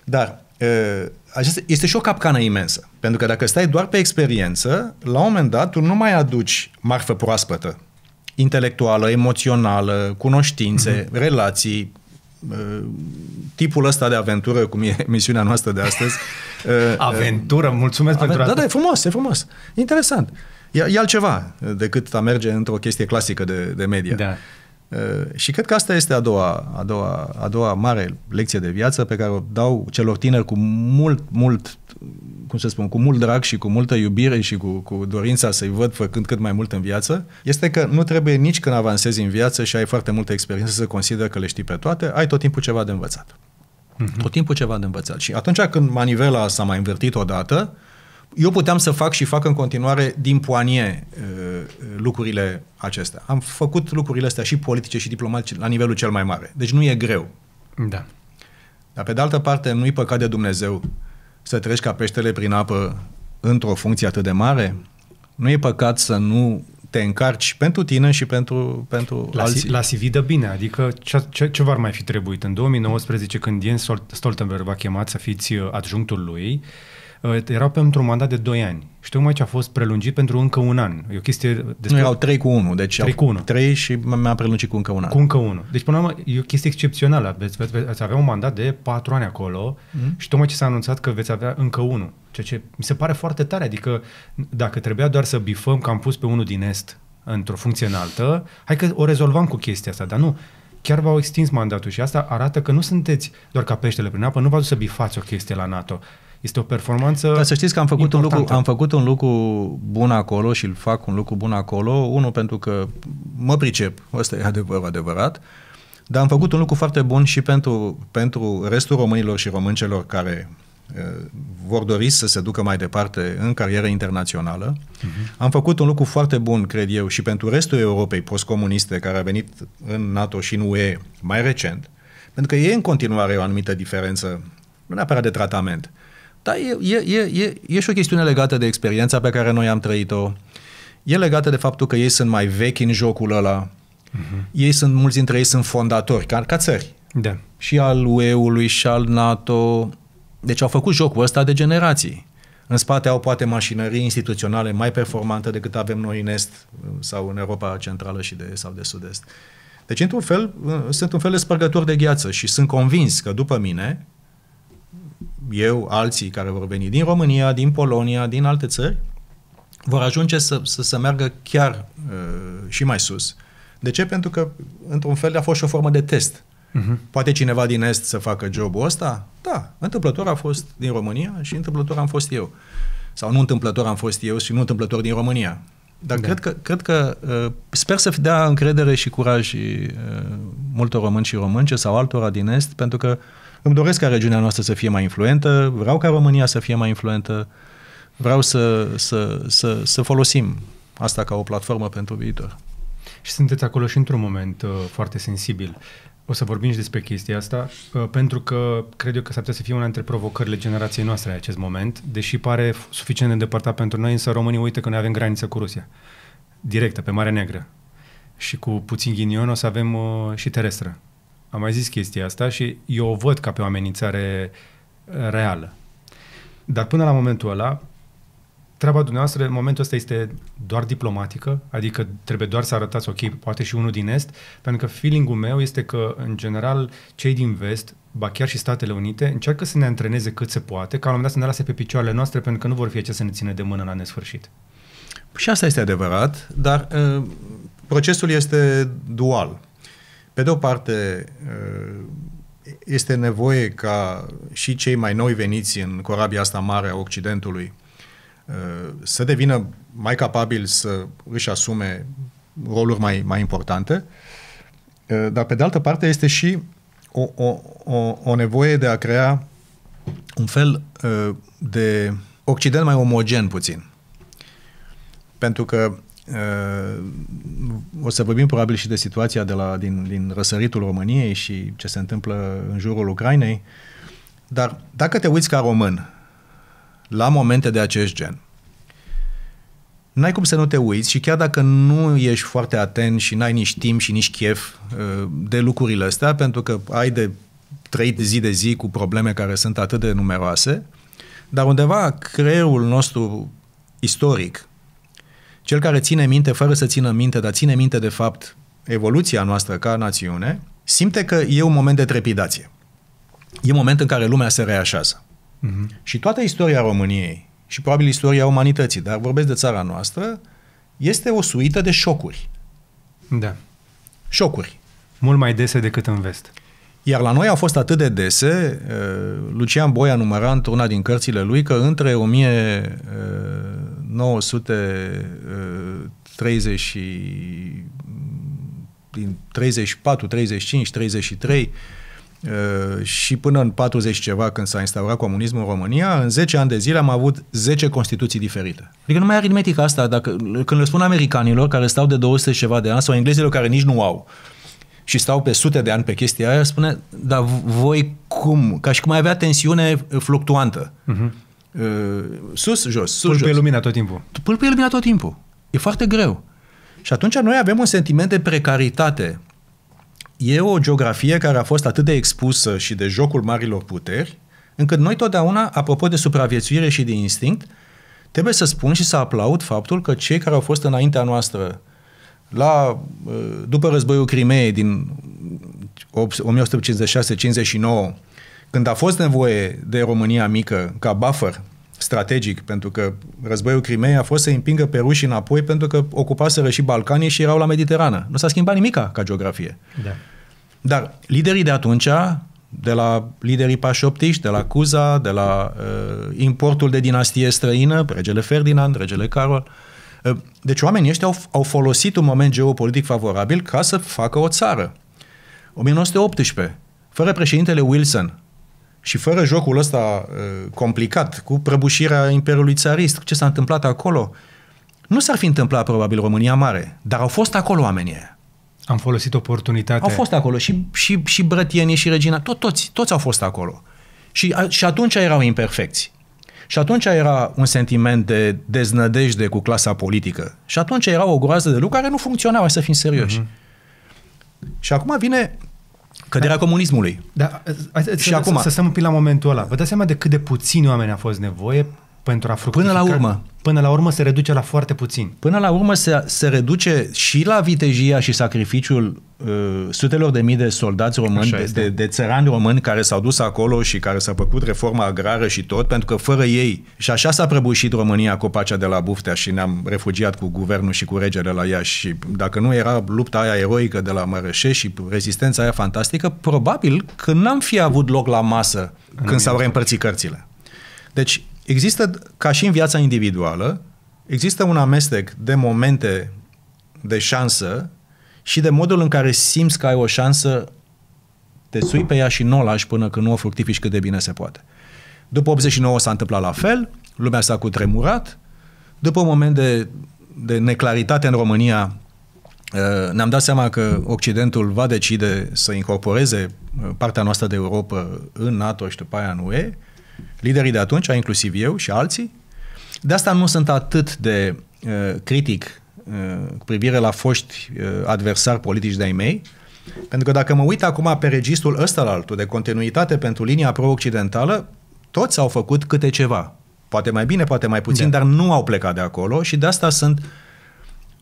Dar uh, acesta este și o capcană imensă. Pentru că dacă stai doar pe experiență, la un moment dat tu nu mai aduci marfă proaspătă, intelectuală, emoțională, cunoștințe, mm-hmm. relații, uh, tipul ăsta de aventură, cum e [LAUGHS] misiunea noastră de astăzi. Uh, uh, aventură, mulțumesc aventură. pentru asta. Da, da, e frumos, e frumos. Interesant. E, e altceva decât a merge într-o chestie clasică de, de media. Da. Eh, și cred că asta este a doua, a, doua, a doua mare lecție de viață pe care o dau celor tineri cu mult, mult, cum să spun, cu mult drag și cu multă iubire și cu, cu dorința să-i văd făcând cât mai mult în viață, este că nu trebuie nici când avansezi în viață și ai foarte multă experiență să consideri că le știi pe toate, ai tot timpul ceva de învățat. Mm-hmm. Tot timpul ceva de învățat. Și atunci când manivela s-a mai învârtit odată, eu puteam să fac și fac în continuare din poanie uh, lucrurile acestea. Am făcut lucrurile astea și politice și diplomatice la nivelul cel mai mare. Deci nu e greu. Da. Dar pe de altă parte, nu-i păcat de Dumnezeu să treci ca peștele prin apă într-o funcție atât de mare. Nu e păcat să nu te încarci pentru tine și pentru, pentru la, alții. La CV dă bine, adică ce, ce, ce v-ar mai fi trebuit? În 2019, când Jens Stoltenberg v-a chemat să fiți uh, adjunctul lui, uh, Uh, erau pentru un mandat de 2 ani și tocmai ce a fost prelungit pentru încă un an. E o chestie despre... Nu, erau 3 cu 1, deci 3 cu 1. 3 și mi-a prelungit cu încă un an. Cu încă 1. Deci, până la urmă, e o chestie excepțională. Veți, veți, veți avea un mandat de 4 ani acolo mm și tocmai ce s-a anunțat că veți avea încă unul. Ceea ce mi se pare foarte tare. Adică, dacă trebuia doar să bifăm că am pus pe unul din Est într-o funcție înaltă, hai că o rezolvam cu chestia asta, dar nu chiar v-au extins mandatul și asta arată că nu sunteți doar ca peștele prin apă, nu v-ați să bifați o chestie la NATO. Este o performanță Dar să știți că am făcut, un lucru, am făcut un lucru bun acolo și îl fac un lucru bun acolo, unul pentru că mă pricep, ăsta e adevăr, adevărat, dar am făcut un lucru foarte bun și pentru, pentru restul românilor și româncelor care eh, vor dori să se ducă mai departe în carieră internațională. Uh-huh. Am făcut un lucru foarte bun, cred eu, și pentru restul Europei postcomuniste care a venit în NATO și în UE mai recent, pentru că e în continuare o anumită diferență, nu neapărat de tratament, uh, dar e, e, e, e și o chestiune legată de experiența pe care noi am trăit-o. E legată de faptul că ei sunt mai vechi în jocul ăla. Uh-huh. Ei sunt, mulți dintre ei sunt fondatori, ca, ca țări. Da. Și al UE-ului și al NATO. Deci au făcut jocul ăsta de generații. În spate au poate mașinării instituționale mai performante decât avem noi în Est sau în Europa Centrală și de, sau de Sud-Est. Deci, într-un fel, sunt un fel de spărgător de gheață și sunt convins că după mine, eu, alții care vor veni din România, din Polonia, din alte țări, vor ajunge să, să, să meargă chiar uh, și mai sus. De ce? Pentru că, într-un fel, a fost și o formă de test. Uh-huh. Poate cineva din Est să facă jobul ăsta? Da, întâmplător a fost din România și întâmplător am fost eu. Sau nu întâmplător am fost eu și nu întâmplător din România. Dar da. cred că, cred că uh, sper să dea încredere și curaj uh, multor români și românce sau altora din Est, pentru că uh, îmi doresc ca regiunea noastră să fie mai influentă, vreau ca România să fie mai influentă, vreau să, să, să, să folosim asta ca o platformă pentru viitor. Și sunteți acolo și într-un moment uh, foarte sensibil. O să vorbim și despre chestia asta, uh, pentru că cred eu că s-ar putea să fie una dintre provocările generației noastre în acest moment, deși pare suficient de îndepărtat pentru noi, însă românii uită că noi avem graniță cu Rusia, directă, pe Marea Neagră. Și cu puțin ghinion o să avem uh, și terestră. Am mai zis chestia asta și eu o văd ca pe o amenințare uh, reală. Dar până la momentul ăla, treaba dumneavoastră în momentul ăsta este doar diplomatică, adică trebuie doar să arătați, ok, poate și unul din Est, pentru că feeling-ul meu este că, în general, cei din Vest, ba chiar și Statele Unite, încearcă să ne antreneze cât se poate, ca la un moment dat să ne lase pe picioarele noastre, pentru că nu vor fi ce să ne țină de mână la nesfârșit. Și asta este adevărat, dar uh, procesul este dual. Pe de o parte, este nevoie ca și cei mai noi veniți în corabia asta mare a Occidentului să devină mai capabili să își asume roluri mai, mai importante, dar pe de altă parte este și o, o, o, o nevoie de a crea un fel de Occident mai omogen puțin. Pentru că Uh, o să vorbim probabil și de situația de la, din, din răsăritul României și ce se întâmplă în jurul Ucrainei, dar dacă te uiți ca român la momente de acest gen, n-ai cum să nu te uiți și chiar dacă nu ești foarte atent și n-ai nici timp și nici chef uh, de lucrurile astea, pentru că ai de trăit zi de zi cu probleme care sunt atât de numeroase, dar undeva creierul nostru istoric cel care ține minte, fără să țină minte, dar ține minte de fapt evoluția noastră ca națiune, simte că e un moment de trepidație. E un moment în care lumea se reașează. Uh-huh. Și toată istoria României și probabil istoria umanității, dar vorbesc de țara noastră, este o suită de șocuri. Da. Șocuri. Mult mai dese decât în vest. Iar la noi au fost atât de dese, uh, Lucian Boia număra într-una din cărțile lui că între 1000, 1930 mm, din 34, 35, 33 și până în 40 ceva când s-a instaurat comunismul în România, în 10 ani de zile am avut 10 constituții diferite. Adică nu mai aritmetica asta, dacă, când le spun americanilor care stau de 200 și ceva de ani sau englezilor care nici nu au și stau pe sute de ani pe chestia aia, spune, dar voi cum? Ca și cum mai avea tensiune fluctuantă. Uh-huh. Uh, sus, jos, sus, Pâlpâie jos. lumina tot timpul. Pâlpâie lumina tot timpul. E foarte greu. Și atunci noi avem un sentiment de precaritate. E o geografie care a fost atât de expusă și de jocul marilor puteri, încât noi totdeauna, apropo de supraviețuire și de instinct, trebuie să spun și să aplaud faptul că cei care au fost înaintea noastră la, uh, după războiul Crimeei din 1856-59 când a fost nevoie de România mică ca buffer strategic, pentru că războiul Crimei a fost să împingă pe rușii înapoi pentru că ocupaseră și Balcanii și erau la Mediterană. Nu s-a schimbat nimica ca geografie. Da. Dar liderii de atunci, de la liderii pașoptiști, de la Cuza, de la uh, importul de dinastie străină, regele Ferdinand, regele Carol, uh, deci oamenii ăștia au, au folosit un moment geopolitic favorabil ca să facă o țară. 1918, fără președintele Wilson, și fără jocul ăsta uh, complicat, cu prăbușirea Imperiului Țarist, ce s-a întâmplat acolo, nu s-ar fi întâmplat probabil România Mare, dar au fost acolo oamenii Am folosit oportunitatea. Au fost acolo și, și, și brătienii și regina, tot, toți, toți au fost acolo. Și, a, și atunci erau imperfecți. Și atunci era un sentiment de deznădejde cu clasa politică. Și atunci era o groază de lucruri care nu funcționau, să fim serioși. Uh-huh. Și acum vine Căderea da. comunismului. Da, hai, și să, acum. Să stăm un pic la momentul ăla. Vă dați seama de cât de puțini oameni a fost nevoie pentru a fructifica. Până la urmă. Până la urmă se reduce la foarte puțin. Până la urmă se, se reduce și la vitejia și sacrificiul uh, sutelor de mii de soldați români, de, de, de țărani români care s-au dus acolo și care s au făcut reforma agrară și tot, pentru că fără ei, și așa s-a prăbușit România copacea de la Buftea și ne-am refugiat cu guvernul și cu regele la ea și dacă nu era lupta aia eroică de la Mărășe și rezistența aia fantastică, probabil că n-am fi avut loc la masă când s-au reîmpărțit cărțile. Deci Există, ca și în viața individuală, există un amestec de momente de șansă și de modul în care simți că ai o șansă, te sui pe ea și nu o lași până când nu o fructifici cât de bine se poate. După 89 s-a întâmplat la fel, lumea s-a cutremurat, după un moment de, de neclaritate în România, uh, ne-am dat seama că Occidentul va decide să incorporeze uh, partea noastră de Europa în NATO și după aia în UE, Liderii de atunci, inclusiv eu și alții, de asta nu sunt atât de uh, critic uh, cu privire la foști uh, adversari politici de-ai mei, pentru că dacă mă uit acum pe registrul ăsta la altul de continuitate pentru linia pro-occidentală, toți au făcut câte ceva. Poate mai bine, poate mai puțin, de. Da. dar nu au plecat de acolo și de asta sunt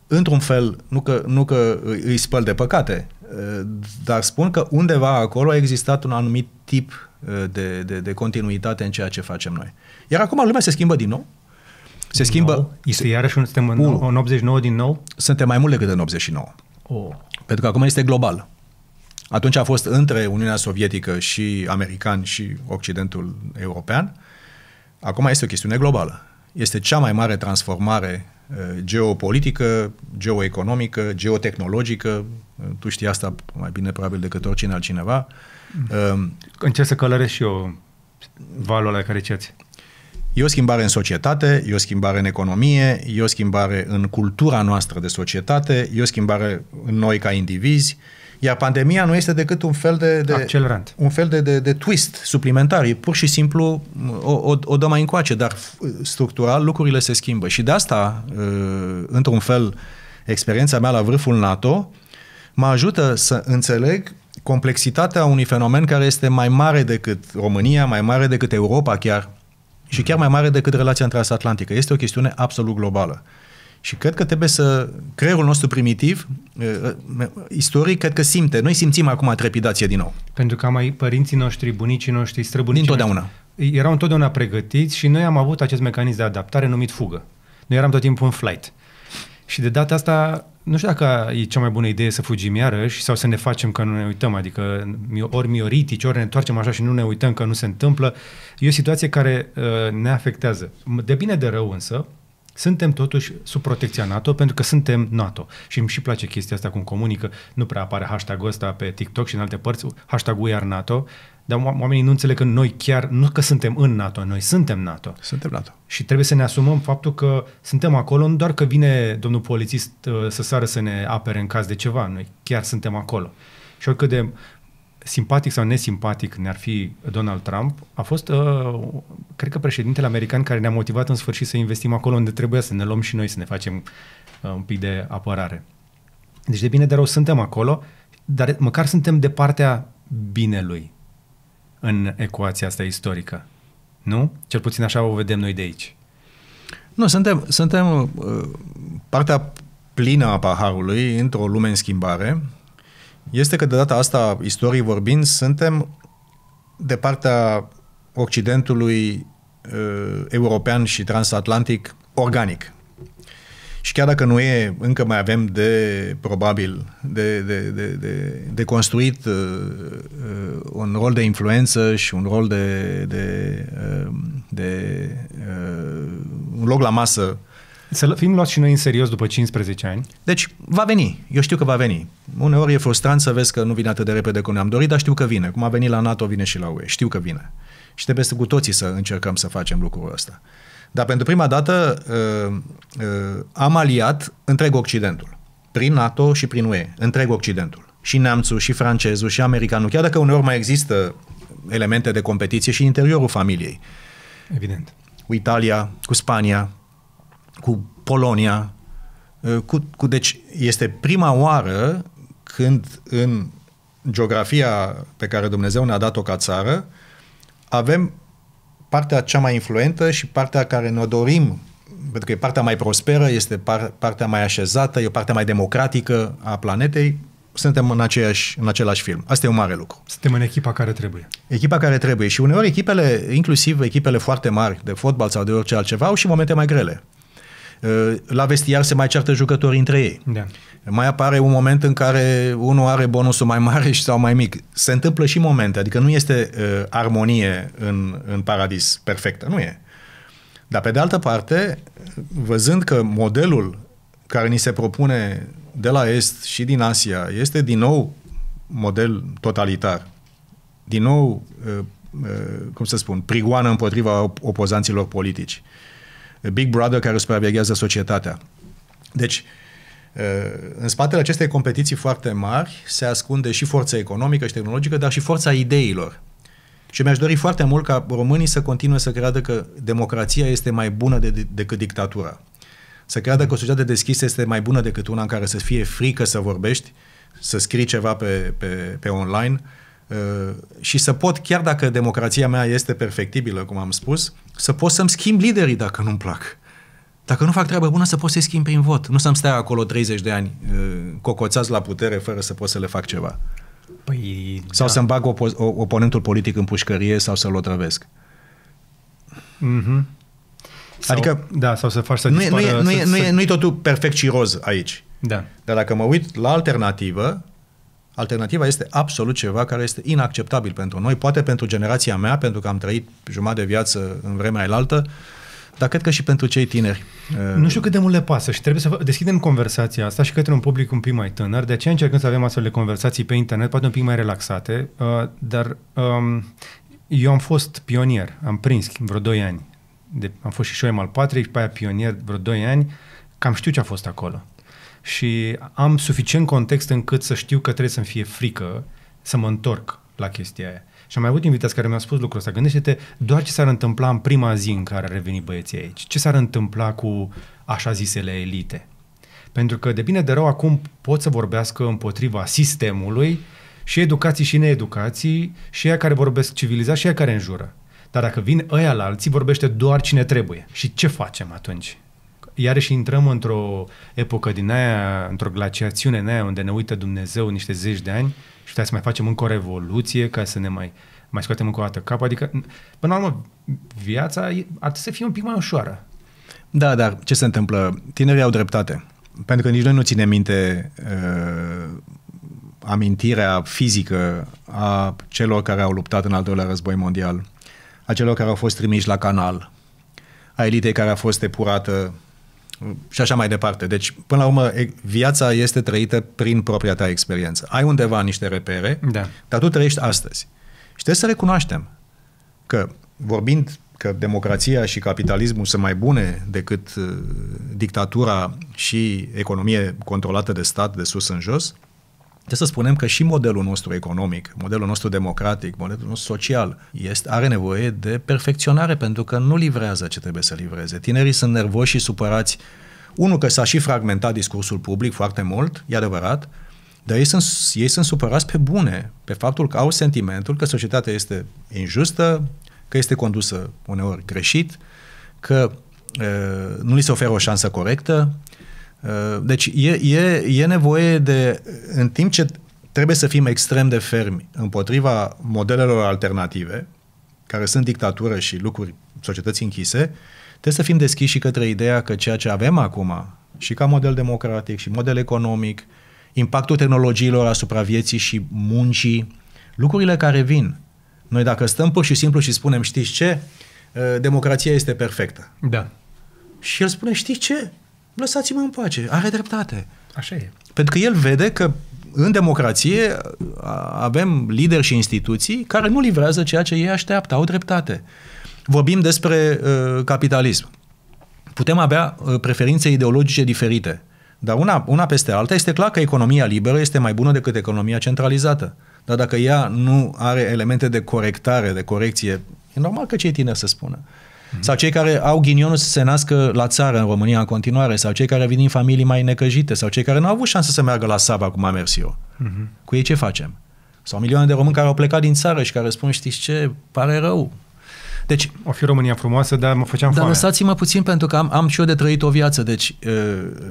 într-un fel, nu că, nu că îi spăl de păcate, uh, dar spun că undeva acolo a existat un anumit tip de, de, de continuitate în ceea ce facem noi. Iar acum lumea se schimbă din nou. Se din schimbă... Nou? Este iarăși un, suntem în, în 89 din nou? Suntem mai mult decât în 89. Oh. Pentru că acum este global. Atunci a fost între Uniunea Sovietică și american și Occidentul European. Acum este o chestiune globală. Este cea mai mare transformare eh, geopolitică, geoeconomică, geotehnologică. Tu știi asta mai bine probabil decât oricine altcineva. Uh, Încerc să călăresc și eu valul la care ceați. E o schimbare în societate, e o schimbare în economie, e o schimbare în cultura noastră de societate, e o schimbare în noi ca indivizi, iar pandemia nu este decât un fel de, de accelerant. Un fel de, de, de twist suplimentar. E pur și simplu o, o, o dă mai încoace, dar structural lucrurile se schimbă. Și de asta, uh, într-un fel, experiența mea la vârful NATO mă ajută să înțeleg complexitatea unui fenomen care este mai mare decât România, mai mare decât Europa chiar, și chiar mai mare decât relația transatlantică. Este o chestiune absolut globală. Și cred că trebuie să... Creierul nostru primitiv, eh, eh, istoric, cred că simte. Noi simțim acum trepidație din nou. Pentru că mai părinții noștri, bunicii noștri, străbunicii Întotdeauna. erau întotdeauna pregătiți și noi am avut acest mecanism de adaptare numit fugă. Noi eram tot timpul în flight. Și de data asta, nu știu dacă e cea mai bună idee să fugim iarăși sau să ne facem că nu ne uităm, adică ori mioritici, ori ne întoarcem așa și nu ne uităm că nu se întâmplă. E o situație care uh, ne afectează. De bine de rău însă, suntem totuși sub protecția NATO pentru că suntem NATO. Și îmi și place chestia asta cum comunică, nu prea apare hashtag hashtag-ul ăsta pe TikTok și în alte părți, hashtagul iar NATO, dar oamenii nu înțeleg că noi chiar, nu că suntem în NATO, noi suntem NATO. Suntem NATO. Și trebuie să ne asumăm faptul că suntem acolo, nu doar că vine domnul polițist uh, să sară să ne apere în caz de ceva, noi chiar suntem acolo. Și oricât de simpatic sau nesimpatic ne-ar fi Donald Trump, a fost, uh, cred că, președintele american care ne-a motivat în sfârșit să investim acolo unde trebuia să ne luăm și noi să ne facem uh, un pic de apărare. Deci de bine de rău suntem acolo, dar măcar suntem de partea binelui în ecuația asta istorică. Nu? Cel puțin așa o vedem noi de aici. Nu, suntem, suntem uh, partea plină a paharului într-o lume în schimbare. Este că de data asta, istorii vorbind, suntem de partea Occidentului uh, european și transatlantic organic. Și chiar dacă nu e, încă mai avem de, probabil, de, de, de, de, de construit uh, uh un rol de influență și un rol de, de, uh, de uh, un loc la masă să fim luați și noi în serios după 15 ani. Deci va veni, eu știu că va veni. Uneori e frustrant să vezi că nu vine atât de repede cum ne-am dorit, dar știu că vine. Cum a venit la NATO, vine și la UE. Știu că vine. Și trebuie să cu toții să încercăm să facem lucrul ăsta. Dar pentru prima dată uh, uh, am aliat întreg Occidentul, prin NATO și prin UE, întreg Occidentul. Și neamțul, și francezul, și americanul, chiar dacă uneori mai există elemente de competiție și în interiorul familiei. Evident. Cu Italia, cu Spania, cu Polonia. Uh, cu, cu, deci este prima oară când în geografia pe care Dumnezeu ne-a dat-o ca țară avem partea cea mai influentă și partea care ne dorim, pentru că e partea mai prosperă, este par, partea mai așezată, e partea mai democratică a planetei, suntem în, aceeași, în același film. Asta e un mare lucru. Suntem în echipa care trebuie. Echipa care trebuie și uneori echipele, inclusiv echipele foarte mari de fotbal sau de orice altceva, au și momente mai grele. Ă, la vestiar se mai ceartă jucătorii între ei. Da mai apare un moment în care unul are bonusul mai mare și sau mai mic. Se întâmplă și momente, adică nu este uh, armonie în, în paradis perfectă, nu e. Dar pe de altă parte, văzând că modelul care ni se propune de la Est și din Asia este din nou model totalitar, din nou, uh, uh, cum să spun, prigoană împotriva op- opozanților politici, Big Brother care supraveghează societatea. Deci, uh, în spatele acestei competiții foarte mari se ascunde și forța economică și tehnologică, dar și forța ideilor. Și mi-aș dori foarte mult ca românii să continue să creadă că democrația este mai bună de, decât dictatura. Să creadă că o societate deschisă este mai bună decât una în care să fie frică să vorbești, să scrii ceva pe, pe, pe online uh, și să pot, chiar dacă democrația mea este perfectibilă, cum am spus, să pot să-mi schimb liderii dacă nu-mi plac. Dacă nu fac treabă bună, să pot să-i schimb prin vot. Nu să-mi stea acolo 30 de ani uh, cocoțați la putere fără să pot să le fac ceva. Păi, sau da. să-mi bag opo- oponentul politic în pușcărie sau să-l otrăvesc. Mm-hmm. Sau, adică, da, sau să faci să nu dispară, e, nu, e, nu, e, nu e totul perfect și roz aici. Da. Dar dacă mă uit la alternativă, alternativa este absolut ceva care este inacceptabil pentru noi, poate pentru generația mea, pentru că am trăit jumătate de viață în vremea elaltă, uh, dar cred că și pentru cei tineri. Uh, nu știu cât de mult le pasă și trebuie să deschidem conversația asta și către un public un pic mai tânăr, de aceea încercăm să avem astfel de conversații pe internet, poate un pic mai relaxate, uh, dar um, eu am fost pionier, am prins vreo 2 ani. De, am fost și șoim al patrei, pe aia pionier vreo 2 ani, cam știu ce a fost acolo. Și am suficient context încât să știu că trebuie să-mi fie frică să mă întorc la chestia aia. Și am mai avut invitați care mi-au spus lucrul ăsta. Gândește-te doar ce s-ar întâmpla în prima zi în care ar reveni băieții aici. Ce s-ar întâmpla cu așa zisele elite. Pentru că de bine de rău acum pot să vorbească împotriva sistemului și educații și needucații și ea care vorbesc civilizat și ea care înjură. Dar dacă vin ăia la alții, vorbește doar cine trebuie. Și ce facem atunci? iarăși intrăm într-o epocă din aia, într-o glaciațiune în aia, unde ne uită Dumnezeu niște zeci de ani și putea să mai facem încă o revoluție ca să ne mai, mai scoatem încă o dată cap. Adică, până la urmă, viața ar să fie un pic mai ușoară. Da, dar ce se întâmplă? Tinerii au dreptate. Pentru că nici noi nu ținem minte uh, amintirea fizică a celor care au luptat în al doilea război mondial, a celor care au fost trimiși la canal, a elitei care a fost epurată și așa mai departe. Deci, până la urmă, viața este trăită prin propria ta experiență. Ai undeva niște repere, da. dar tu trăiești astăzi. Și trebuie să recunoaștem că, vorbind că democrația și capitalismul sunt mai bune decât uh, dictatura și economie controlată de stat de sus în jos, Trebuie să spunem că și modelul nostru economic, modelul nostru democratic, modelul nostru social este, are nevoie de perfecționare pentru că nu livrează ce trebuie să livreze. Tinerii sunt nervoși și supărați. Unul, că s-a și fragmentat discursul public foarte mult, e adevărat, dar ei sunt, ei sunt supărați pe bune, pe faptul că au sentimentul că societatea este injustă, că este condusă uneori greșit, că e, nu li se oferă o șansă corectă, Uh, deci e, e, e nevoie de, în timp ce trebuie să fim extrem de fermi împotriva modelelor alternative, care sunt dictatură și lucruri societăți închise, trebuie să fim deschiși și către ideea că ceea ce avem acum, și ca model democratic, și model economic, impactul tehnologiilor asupra vieții și muncii, lucrurile care vin. Noi dacă stăm pur și simplu și spunem, știți ce, uh, democrația este perfectă. Da. Și el spune, știi ce, lăsați-mă în pace, are dreptate. Așa e. Pentru că el vede că în democrație avem lideri și instituții care nu livrează ceea ce ei așteaptă, au dreptate. Vorbim despre uh, capitalism. Putem avea uh, preferințe ideologice diferite, dar una, una peste alta este clar că economia liberă este mai bună decât economia centralizată. Dar dacă ea nu are elemente de corectare, de corecție, e normal că cei tineri să spună. Uh, sau cei care au ghinionul să se nască la țară în România în continuare, sau cei care vin din familii mai necăjite, sau cei care nu au avut șansă să meargă la Saba cum am mers eu. Uh-huh. Cu ei ce facem? Sau milioane de români care au plecat din țară și care spun, știți ce, pare rău, deci, o fi România frumoasă, dar mă făceam Dar foame. lăsați-mă puțin pentru că am, am și eu de trăit o viață. Deci,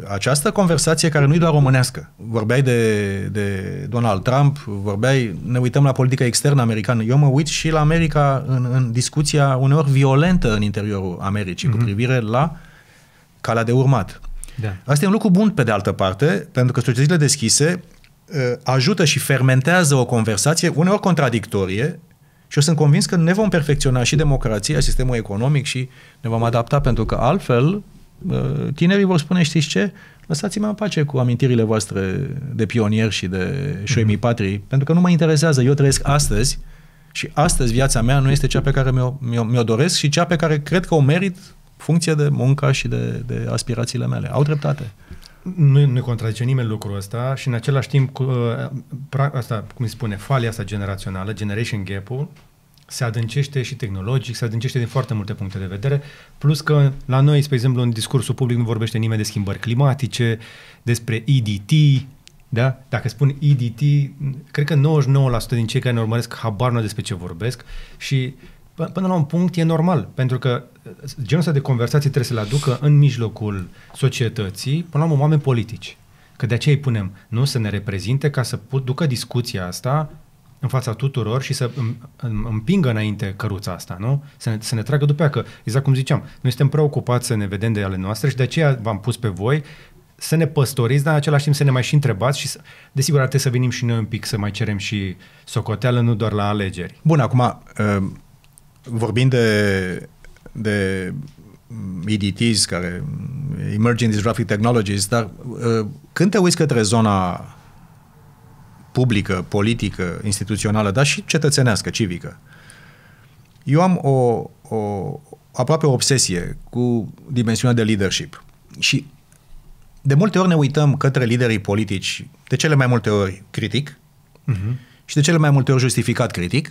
această conversație care nu e doar românească, vorbeai de, de Donald Trump, vorbeai, ne uităm la politica externă americană. Eu mă uit și la America în, în discuția uneori violentă în interiorul Americii mm-hmm. cu mhm. privire la calea de urmat. Da. Asta e un lucru bun pe de altă parte, pentru că societățile deschise ajută și fermentează o conversație uneori contradictorie, și eu sunt convins că ne vom perfecționa și democrația, sistemul economic și ne vom adapta, pentru că altfel uh, tinerii vor spune, știți ce, lăsați-mă în pace cu amintirile voastre de pionier și de șoimii mhm. patrii, pentru că nu mă interesează, eu trăiesc astăzi și astăzi viața mea nu este cea pe care mi-o, mi-o, mi-o doresc și cea pe care cred că o merit funcție de munca și de, de aspirațiile mele. Au dreptate nu, nu contrazice nimeni lucrul ăsta și în același timp uh, asta, cum se spune, falia asta generațională, generation gap-ul, se adâncește și tehnologic, se adâncește din foarte multe puncte de vedere, plus că la noi, spre exemplu, în discursul public nu vorbește nimeni de schimbări climatice, despre EDT, da? Dacă spun EDT, cred că 99% din cei care ne urmăresc habar nu despre ce vorbesc și până la un punct e normal, pentru că uh, genul ăsta de conversații trebuie să le aducă în mijlocul societății, până la urmă, oameni politici. Că de aceea îi punem, nu să ne reprezinte ca să put, ducă discuția asta în fața tuturor și să împingă înainte căruța asta, nu? Să ne, să ne tragă după ea, că exact cum ziceam, noi suntem preocupați să ne vedem de ale noastre și de aceea v-am pus pe voi să ne păstoriți, dar în același timp să ne mai și întrebați și să, desigur ar trebui să venim și noi un pic să mai cerem și socoteală, nu doar la alegeri. Bun, acum uh, vorbind de, de EDTs, care, Emerging Disruptive Technologies, dar uh, când te uiți către zona publică, politică, instituțională, dar și cetățenească, civică, eu am o, o aproape o obsesie cu dimensiunea de leadership. Și de multe ori ne uităm către liderii politici, de cele mai multe ori critic uh-huh. și de cele mai multe ori justificat critic,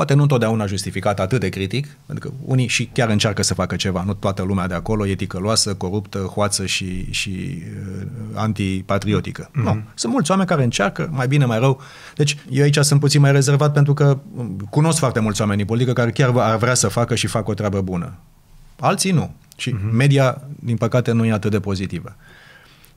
poate nu întotdeauna justificat atât de critic, pentru că unii și chiar încearcă să facă ceva, nu toată lumea de acolo e ticăloasă, coruptă, hoață și, și uh, antipatriotică. Mm-hmm. Nu. Sunt mulți oameni care încearcă, mai bine, mai rău. Deci eu aici sunt puțin mai rezervat pentru că um, cunosc foarte mulți oameni din politică care chiar ar vrea să facă și fac o treabă bună. Alții nu. Și mm-hmm. media, din păcate, nu e atât de pozitivă.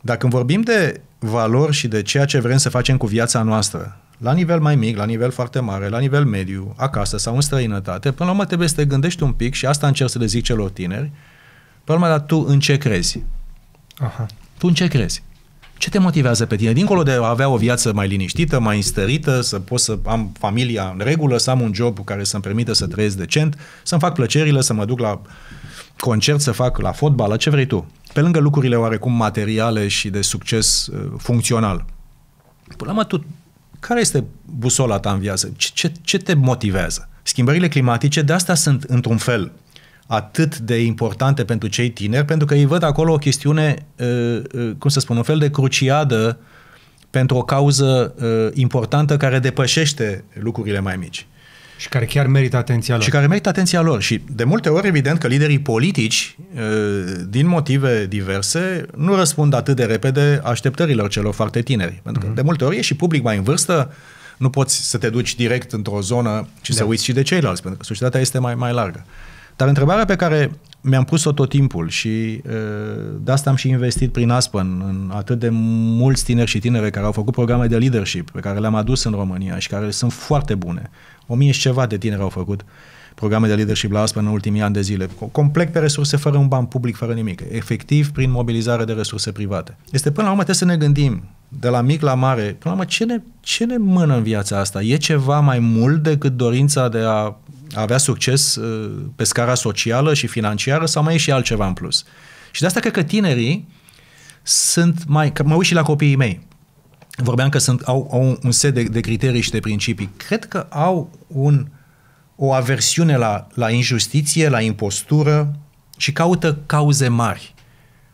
Dacă vorbim de valori și de ceea ce vrem să facem cu viața noastră, la nivel mai mic, la nivel foarte mare, la nivel mediu, acasă sau în străinătate, până la urmă trebuie să te gândești un pic și asta încerc să le zic celor tineri, până la urmă, dar tu în ce crezi? Aha. Tu în ce crezi? Ce te motivează pe tine? Dincolo de a avea o viață mai liniștită, mai înstărită, să pot să am familia în regulă, să am un job cu care să-mi permită să trăiesc decent, să-mi fac plăcerile, să mă duc la concert, să fac la fotbal, la ce vrei tu. Pe lângă lucrurile oarecum materiale și de succes uh, funcțional. Până la urmă, tu care este busola ta în viață? Ce, ce, ce te motivează? Schimbările climatice de asta sunt, într-un fel, atât de importante pentru cei tineri, pentru că ei văd acolo o chestiune, uh, uh, cum să spun, un fel de cruciadă pentru o cauză uh, importantă care depășește lucrurile mai mici. Și care chiar merită atenția lor. Și care merită atenția lor. Și de multe ori, evident, că liderii politici, din motive diverse, nu răspund atât de repede așteptărilor celor foarte tineri. Pentru că mm-hmm. de multe ori e și public mai în vârstă, nu poți să te duci direct într-o zonă și da. să uiți și de ceilalți, pentru că societatea este mai, mai largă. Dar întrebarea pe care mi-am pus-o tot timpul și de asta am și investit prin Aspen în atât de mulți tineri și tinere care au făcut programe de leadership pe care le-am adus în România și care sunt foarte bune. O mie și ceva de tineri au făcut programe de leadership la Aspen în ultimii ani de zile, complet pe resurse fără un ban public, fără nimic, efectiv prin mobilizare de resurse private. Este până la urmă trebuie să ne gândim de la mic la mare, până la urmă, ce ne, ce ne mână în viața asta? E ceva mai mult decât dorința de a a avea succes uh, pe scara socială și financiară sau mai e și altceva în plus. Și de asta cred că tinerii sunt mai... Că mă uit și la copiii mei. Vorbeam că sunt, au, au un set de, de criterii și de principii. Cred că au un, o aversiune la, la injustiție, la impostură și caută cauze mari.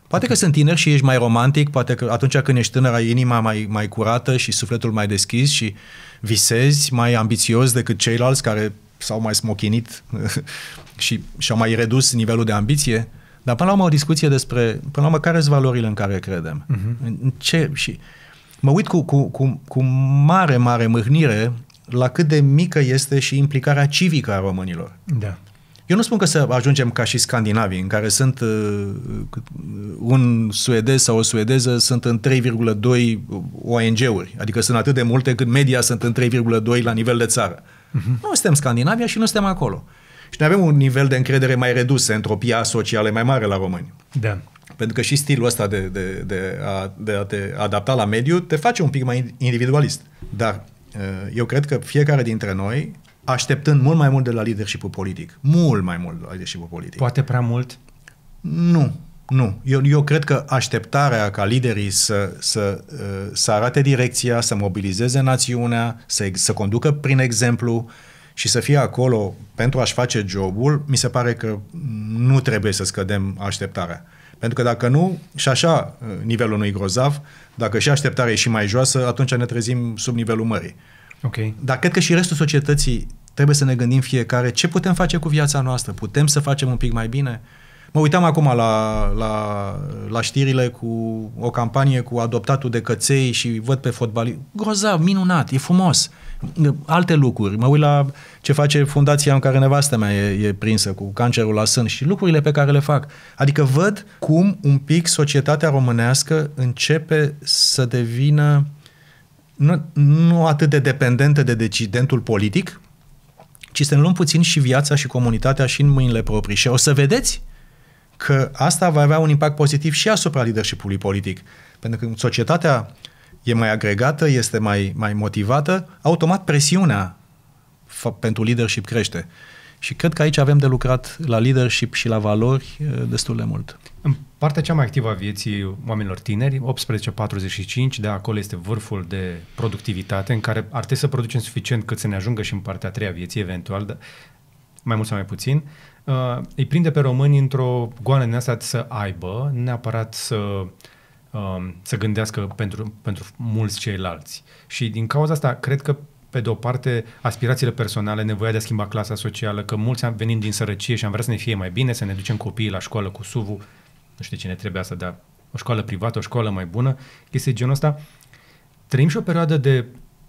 Poate că sunt tineri și ești mai romantic, poate că atunci când ești tânăr ai inima mai, mai curată și sufletul mai deschis și visezi mai ambițios decât ceilalți care s-au mai smochinit [LAUGHS] și și-au mai redus nivelul de ambiție, dar până la urmă o discuție despre, până la urmă, care sunt valorile în care credem. Uh-huh. În ce și... Mă uit cu, cu, cu, cu mare, mare mâhnire la cât de mică este și implicarea civică a românilor. Da. Eu nu spun că să ajungem ca și scandinavii, în care sunt uh, uh un suedez sau o suedeză sunt în 3,2 ONG-uri, adică sunt atât de multe cât media sunt în 3,2 la nivel de țară. Uh, Uh-huh. Nu suntem Scandinavia și nu suntem acolo. Și noi avem un nivel de încredere mai redus, entropia socială mai mare la români. Da. Pentru că și stilul ăsta de, de, de, a, de a te adapta la mediu te face un pic mai individualist. Dar eh, eu cred că fiecare dintre noi, așteptând mult mai mult de la leadership politic, mult mai mult de la leadership politic. Poate prea mult? Nu, nu. Eu, eu cred că așteptarea ca liderii să, să, uh, să arate direcția, să mobilizeze națiunea, să, să conducă prin exemplu și să fie acolo pentru a-și face jobul, mi se pare că nu trebuie să scădem așteptarea. Pentru că dacă nu, și așa uh, nivelul nu e grozav, dacă și așteptarea e și mai joasă, atunci ne trezim sub nivelul mării. Okay. Dar cred că și restul societății trebuie să ne gândim fiecare ce putem face cu viața noastră. Putem să facem un pic mai bine? Mă uitam acum la, la, la știrile cu o campanie cu adoptatul de căței și văd pe fotbalii. Grozav, minunat, e frumos. Alte lucruri. Mă uit la ce face fundația în care nevastă mea e, e prinsă cu cancerul la sân și lucrurile pe care le fac. Adică văd cum un pic societatea românească începe să devină nu, nu atât de dependentă de decidentul politic, ci să ne luăm puțin și viața și comunitatea și în mâinile proprii. Și o să vedeți că asta va avea un impact pozitiv și asupra leadership-ului politic. Pentru că societatea e mai agregată, este mai, mai motivată, automat presiunea pentru leadership crește. Și cred că aici avem de lucrat la leadership și la valori eh, destul de mult. În partea cea mai activă a vieții oamenilor tineri, 18-45, de acolo este vârful de productivitate în care ar trebui să producem suficient cât să ne ajungă și în partea a treia a vieții eventual, mai mult sau mai puțin uh, îi prinde pe români într-o goană din asta să aibă, neapărat să, uh, să gândească pentru, pentru mulți ceilalți. Și din cauza asta, cred că pe de o parte, aspirațiile personale, nevoia de a schimba clasa socială, că mulți am venit din sărăcie și am vrea să ne fie mai bine, să ne ducem copiii la școală cu suv, nu știu ce ne trebuie asta, dar o școală privată, o școală mai bună, chestii genul ăsta. Trăim și o perioadă de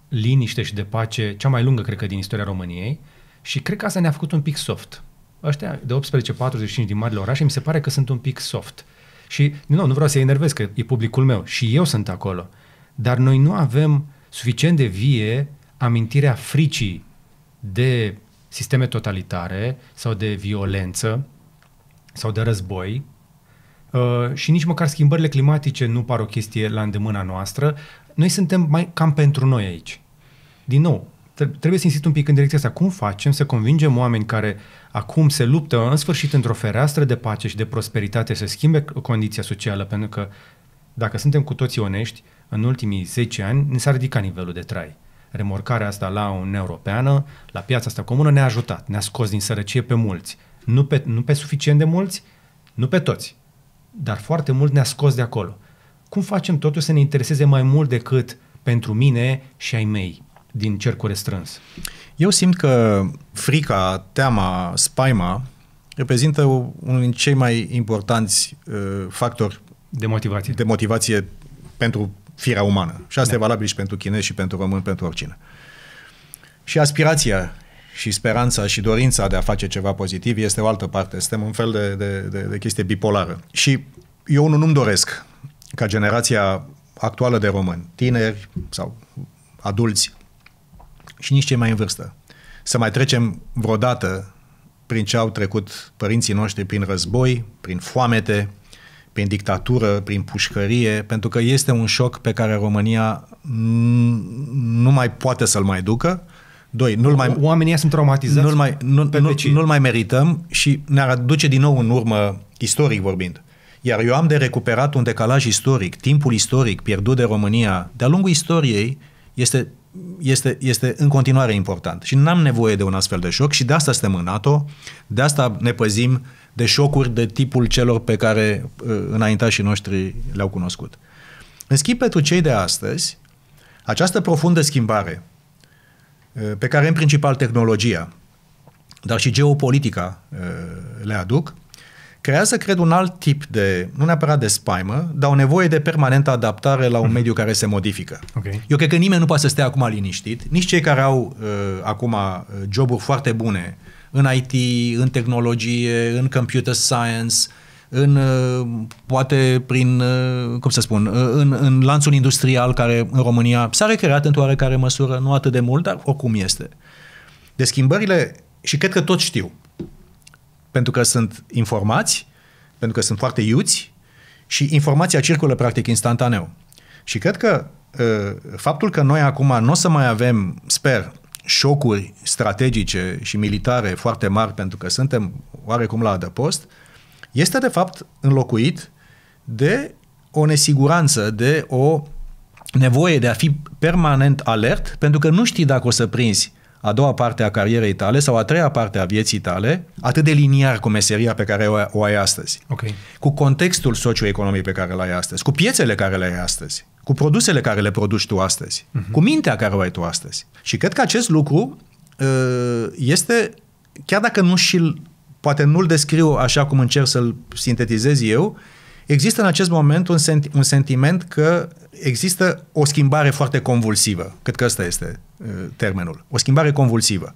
liniște și de pace, cea mai lungă, cred că, din istoria României și cred că asta ne-a făcut un pic soft ăștia de 18-45 din marile orașe, mi se pare că sunt un pic soft. Și, din nou, nu vreau să enervez, că e publicul meu și eu sunt acolo. Dar noi nu avem suficient de vie amintirea fricii de sisteme totalitare sau de violență sau de război, uh, și nici măcar schimbările climatice nu par o chestie la îndemâna noastră. Noi suntem mai cam pentru noi aici. Din nou, trebuie să insist un pic în direcția asta. Cum facem să convingem oameni care acum se luptă în sfârșit într-o fereastră de pace și de prosperitate să schimbe condiția socială? Pentru că, dacă suntem cu toții onești, în ultimii 10 ani ne s-a ridicat nivelul de trai. Remorcarea asta la Uniunea Europeană, la piața asta comună, ne-a ajutat, ne-a scos din sărăcie pe mulți. Nu pe, nu pe suficient de mulți, nu pe toți, dar foarte mult ne-a scos de acolo. Cum facem totul să ne intereseze mai mult decât pentru mine și ai mei? din cercul restrâns? Eu simt că frica, teama, spaima reprezintă unul din cei mai importanți uh, factori de motivație. de motivație pentru firea umană. Și asta da. e valabil și pentru chinezi și pentru români, pentru oricine. Și aspirația și speranța și dorința de a face ceva pozitiv este o altă parte. Suntem un fel de, de, de, de chestie bipolară. Și eu nu, nu-mi doresc ca generația actuală de români, tineri sau adulți, și nici cei mai în vârstă. Să mai trecem vreodată prin ce au trecut părinții noștri, prin război, prin foamete, prin dictatură, prin pușcărie, pentru că este un șoc pe care România nu mai poate să-l mai ducă. Doi, nu mai, Oamenii sunt traumatizați nu-l mai, nu, pe nu, nu-l mai merităm și ne-ar aduce din nou în urmă, istoric vorbind. Iar eu am de recuperat un decalaj istoric. Timpul istoric pierdut de România, de-a lungul istoriei, este este, este în continuare important. Și n-am nevoie de un astfel de șoc și de asta suntem în NATO, de asta ne păzim de șocuri de tipul celor pe care uh, înaintașii noștri le-au cunoscut. În schimb, pentru cei de astăzi, această profundă schimbare, uh, pe care în principal tehnologia, dar și geopolitica uh, le aduc, creează, cred, un alt tip de, nu neapărat de spaimă, dar o nevoie de permanentă adaptare la un mhm. mediu care se modifică. Okay. Eu cred că nimeni nu poate să stea acum liniștit, nici cei care au uh, acum uh, joburi foarte bune în IT, în tehnologie, în computer science, în, uh, poate prin, uh, cum să spun, uh, în, în lanțul industrial care în România s-a recreat într-o oarecare măsură, nu atât de mult, dar oricum este. De schimbările, și cred că toți știu, pentru că sunt informați, pentru că sunt foarte iuți și informația circulă practic instantaneu. Și cred că ă, faptul că noi acum nu o să mai avem, sper, șocuri strategice și militare foarte mari pentru că suntem oarecum la adăpost, este de fapt înlocuit de o nesiguranță, de o nevoie de a fi permanent alert, pentru că nu știi dacă o să prinzi a doua parte a carierei tale sau a treia parte a vieții tale, atât de liniar cu meseria pe care o ai astăzi, okay. cu contextul socioeconomic pe care îl ai astăzi, cu piețele care le ai astăzi, cu produsele care le produci tu astăzi, uh-huh. cu mintea care o ai tu astăzi. Și cred că acest lucru ă, este, chiar dacă nu și poate nu-l descriu așa cum încerc să-l sintetizez eu, există în acest moment un, senti- un sentiment că există o schimbare foarte convulsivă. Cred că ăsta este uh, termenul. O schimbare convulsivă.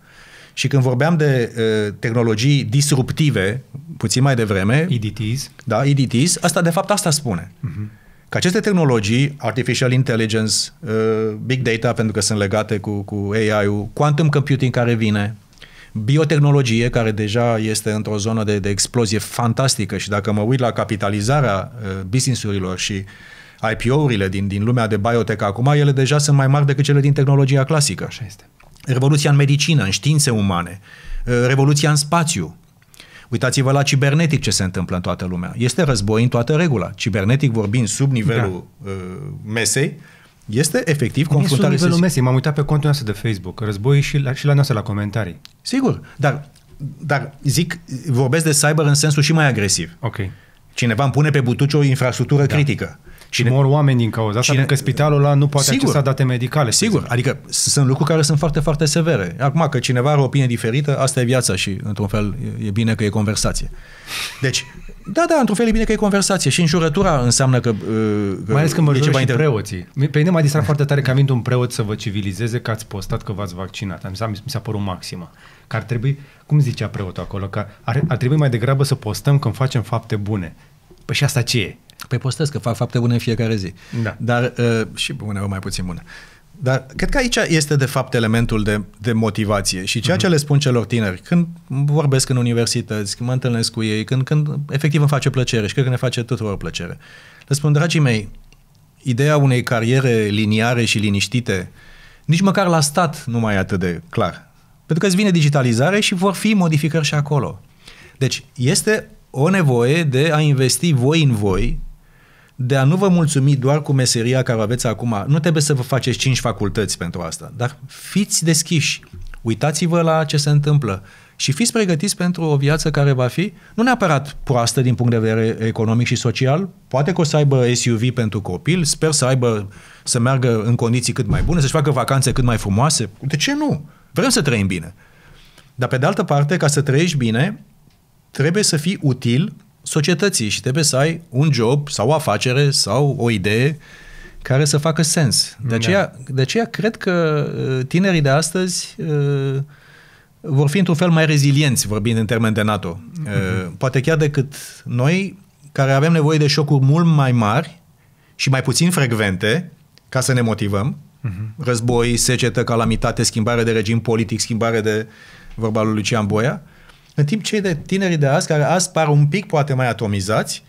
Și când vorbeam de uh, tehnologii disruptive, puțin mai devreme... EDTs. Da, EDTs. Asta, de fapt, asta spune. Uh-huh. Că aceste tehnologii, artificial intelligence, uh, big data, pentru că sunt legate cu, cu AI-ul, quantum computing care vine, biotehnologie, care deja este într-o zonă de, de explozie fantastică și dacă mă uit la capitalizarea uh, business-urilor și IPO-urile din, din lumea de biotech acum, ele deja sunt mai mari decât cele din tehnologia clasică. Așa este. Revoluția în medicină, în științe umane, uh, revoluția în spațiu. Uitați-vă la cibernetic ce se întâmplă în toată lumea. Este război în toată regula. Cibernetic vorbind sub nivelul da. Uh, mesei, este efectiv confruntare. Sub nivelul mesei, m-am uitat pe contul noastră de Facebook, război și la, și la noastră la comentarii. Sigur, dar, dar zic, vorbesc de cyber în sensul și mai agresiv. Ok. Cineva îmi pune pe butuci o infrastructură da. critică. Cine... Mor oameni din cauza asta, Cine... pentru că adică spitalul ăla nu poate sigur, accesa date medicale. Sigur, spune. adică sunt lucruri care sunt foarte, foarte severe. Acum, că cineva are o opinie diferită, asta e viața și, într-un fel, e bine că e conversație. Deci, da, da, într-un fel e bine că e conversație și înjurătura înseamnă că... Uh, că mai ales că mă jură și inter... preoții. Pe mine m-a distrat foarte tare că a venit un preot să vă civilizeze că ați postat că v-ați vaccinat. Mi s-a, mi s-a părut maximă. Că ar trebui, cum zicea preotul acolo, că ar, ar trebui mai degrabă să postăm când facem fapte bune. Păi și asta ce e? Păi postez că fac fapte bune în fiecare zi. Da. Dar uh, și uneori mai puțin bune. Dar cred că aici este de fapt elementul de, de motivație și ceea uh-huh. ce mhm. le spun celor tineri, când vorbesc în universități, când mă întâlnesc cu ei, când, când efectiv îmi face plăcere și cred că ne face tuturor plăcere, le spun, dragii mei, ideea unei cariere liniare și liniștite, nici măcar la stat nu mai e atât de clar. Pentru că îți vine digitalizare și vor fi modificări și acolo. Deci este o nevoie de a investi voi în voi de a nu vă mulțumi doar cu meseria care o aveți acum. Nu trebuie să vă faceți cinci facultăți pentru asta, dar fiți deschiși, uitați-vă la ce se întâmplă și fiți pregătiți pentru o viață care va fi nu neapărat proastă din punct de vedere economic și social, poate că o să aibă SUV pentru copil, sper să aibă, să meargă în condiții cât mai bune, să-și facă vacanțe cât mai frumoase. De ce nu? Vrem să trăim bine. Dar pe de altă parte, ca să trăiești bine, trebuie să fii util societății și trebuie să ai un job sau o afacere sau o idee care să facă sens. De da. aceea, da. de aceea cred că uh, tinerii de astăzi uh, vor fi într-un fel mai rezilienți, vorbind în termen de NATO. Mm-hmm. poate chiar decât noi, care avem nevoie de șocuri mult mai mari și mai puțin frecvente ca să ne motivăm. Mm-hmm. Război, secetă, calamitate, schimbare de regim politic, schimbare de vorba lui Lucian Boia. Uh, în timp cei de tinerii de azi, care azi par un pic poate mai atomizați,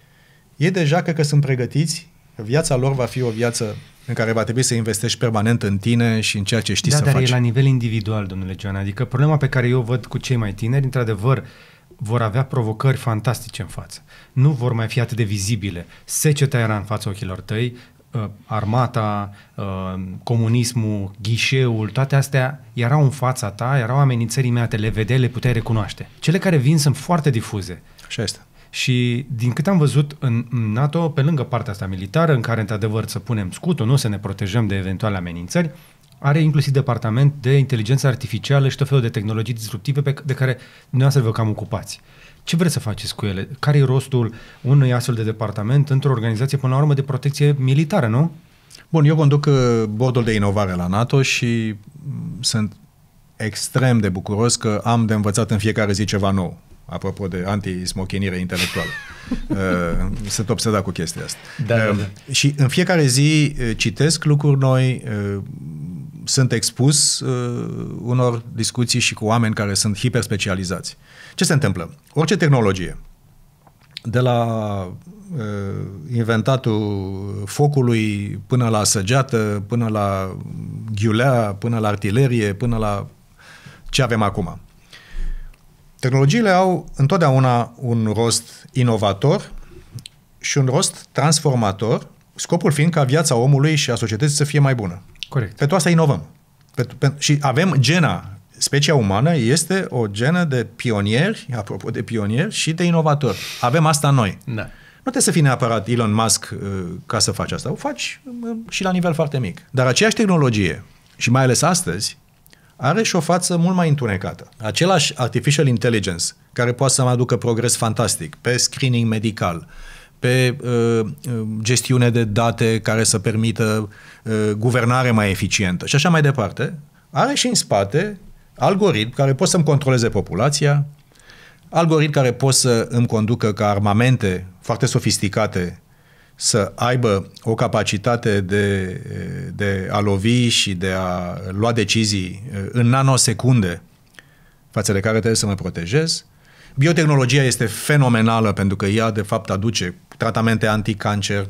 ei deja cred că sunt pregătiți, viața lor va fi o viață în care va trebui să investești permanent în tine și în ceea ce știi da, să dar faci. e la nivel individual, domnule Gioan. Adică problema pe care eu văd cu cei mai tineri, într-adevăr, vor avea provocări fantastice în față. Nu vor mai fi atât de vizibile. Seceta era în fața ochilor tăi, Uh, armata, uh, comunismul, ghișeul, toate astea erau în fața ta, erau amenințări imediate, le vedeai, le puteai recunoaște. Cele care vin sunt foarte difuze. Așa este. Și din câte am văzut în NATO, pe lângă partea asta militară, în care într-adevăr să punem scutul, nu să ne protejăm de eventuale amenințări, are inclusiv departament de inteligență artificială și tot felul de tehnologii disruptive pe, de care dumneavoastră vă cam ocupați. Uh, ce vreți să faceți cu ele? Care e rostul unui astfel de departament într-o organizație, până la urmă, de protecție militară, nu? Bun, eu conduc uh, bordul de inovare la NATO și mm, sunt extrem de bucuros că am de învățat în fiecare zi ceva nou apropo de antismochinire intelectuală. [LAUGHS] Uh, sunt obsedat cu chestia asta. Da, da, um, da. Și în fiecare zi uh, citesc lucruri noi, sunt expus unor discuții și cu oameni care sunt hiperspecializați. Ce se întâmplă? Orice tehnologie, de la uh, inventatul focului până la săgeată, până la ghiulea, până la artilerie, până la ce avem acum. Tehnologiile au întotdeauna un rost inovator și un rost transformator, scopul fiind ca viața omului și a societății să fie mai bună. Corect. Pentru asta inovăm. Pe, pe, și avem gena specia umană este o genă de pionieri, apropo de pionieri, și de inovatori. Avem asta noi. Da. Nu trebuie să fii neapărat Elon Musk uh, ca să faci asta. O faci uh, și la nivel foarte mic. Dar aceeași tehnologie, și mai ales astăzi, are și o față mult mai întunecată. Același artificial intelligence, care poate să mă aducă progres fantastic pe screening medical, pe uh, uh, gestiune de date care să permită uh, guvernare mai eficientă și așa mai departe, are și în spate Algoritm care pot să-mi controleze populația, algoritm care pot să îmi conducă ca armamente foarte sofisticate să aibă o capacitate de, de a lovi și de a lua decizii eh, în nanosecunde față de care trebuie să mă protejez, Biotehnologia este fenomenală pentru că ea, de fapt, aduce tratamente anticancer.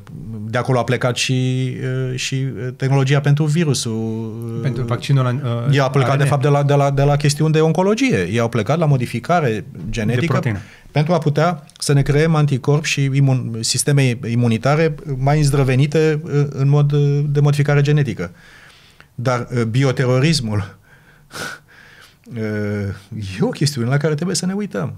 De acolo a plecat și, uh, și uh, tehnologia pentru virusul. Uh, pentru vaccinul Ea a plecat, ARN. de fapt, de la, de, la, de la chestiuni de oncologie. Ei au plecat la modificare genetică pentru a putea să ne creăm anticorpi și imun, sisteme imunitare mai îndrăvenite în mod de modificare genetică. Dar bioterorismul [LAUGHS] e o chestiune la care trebuie să ne uităm.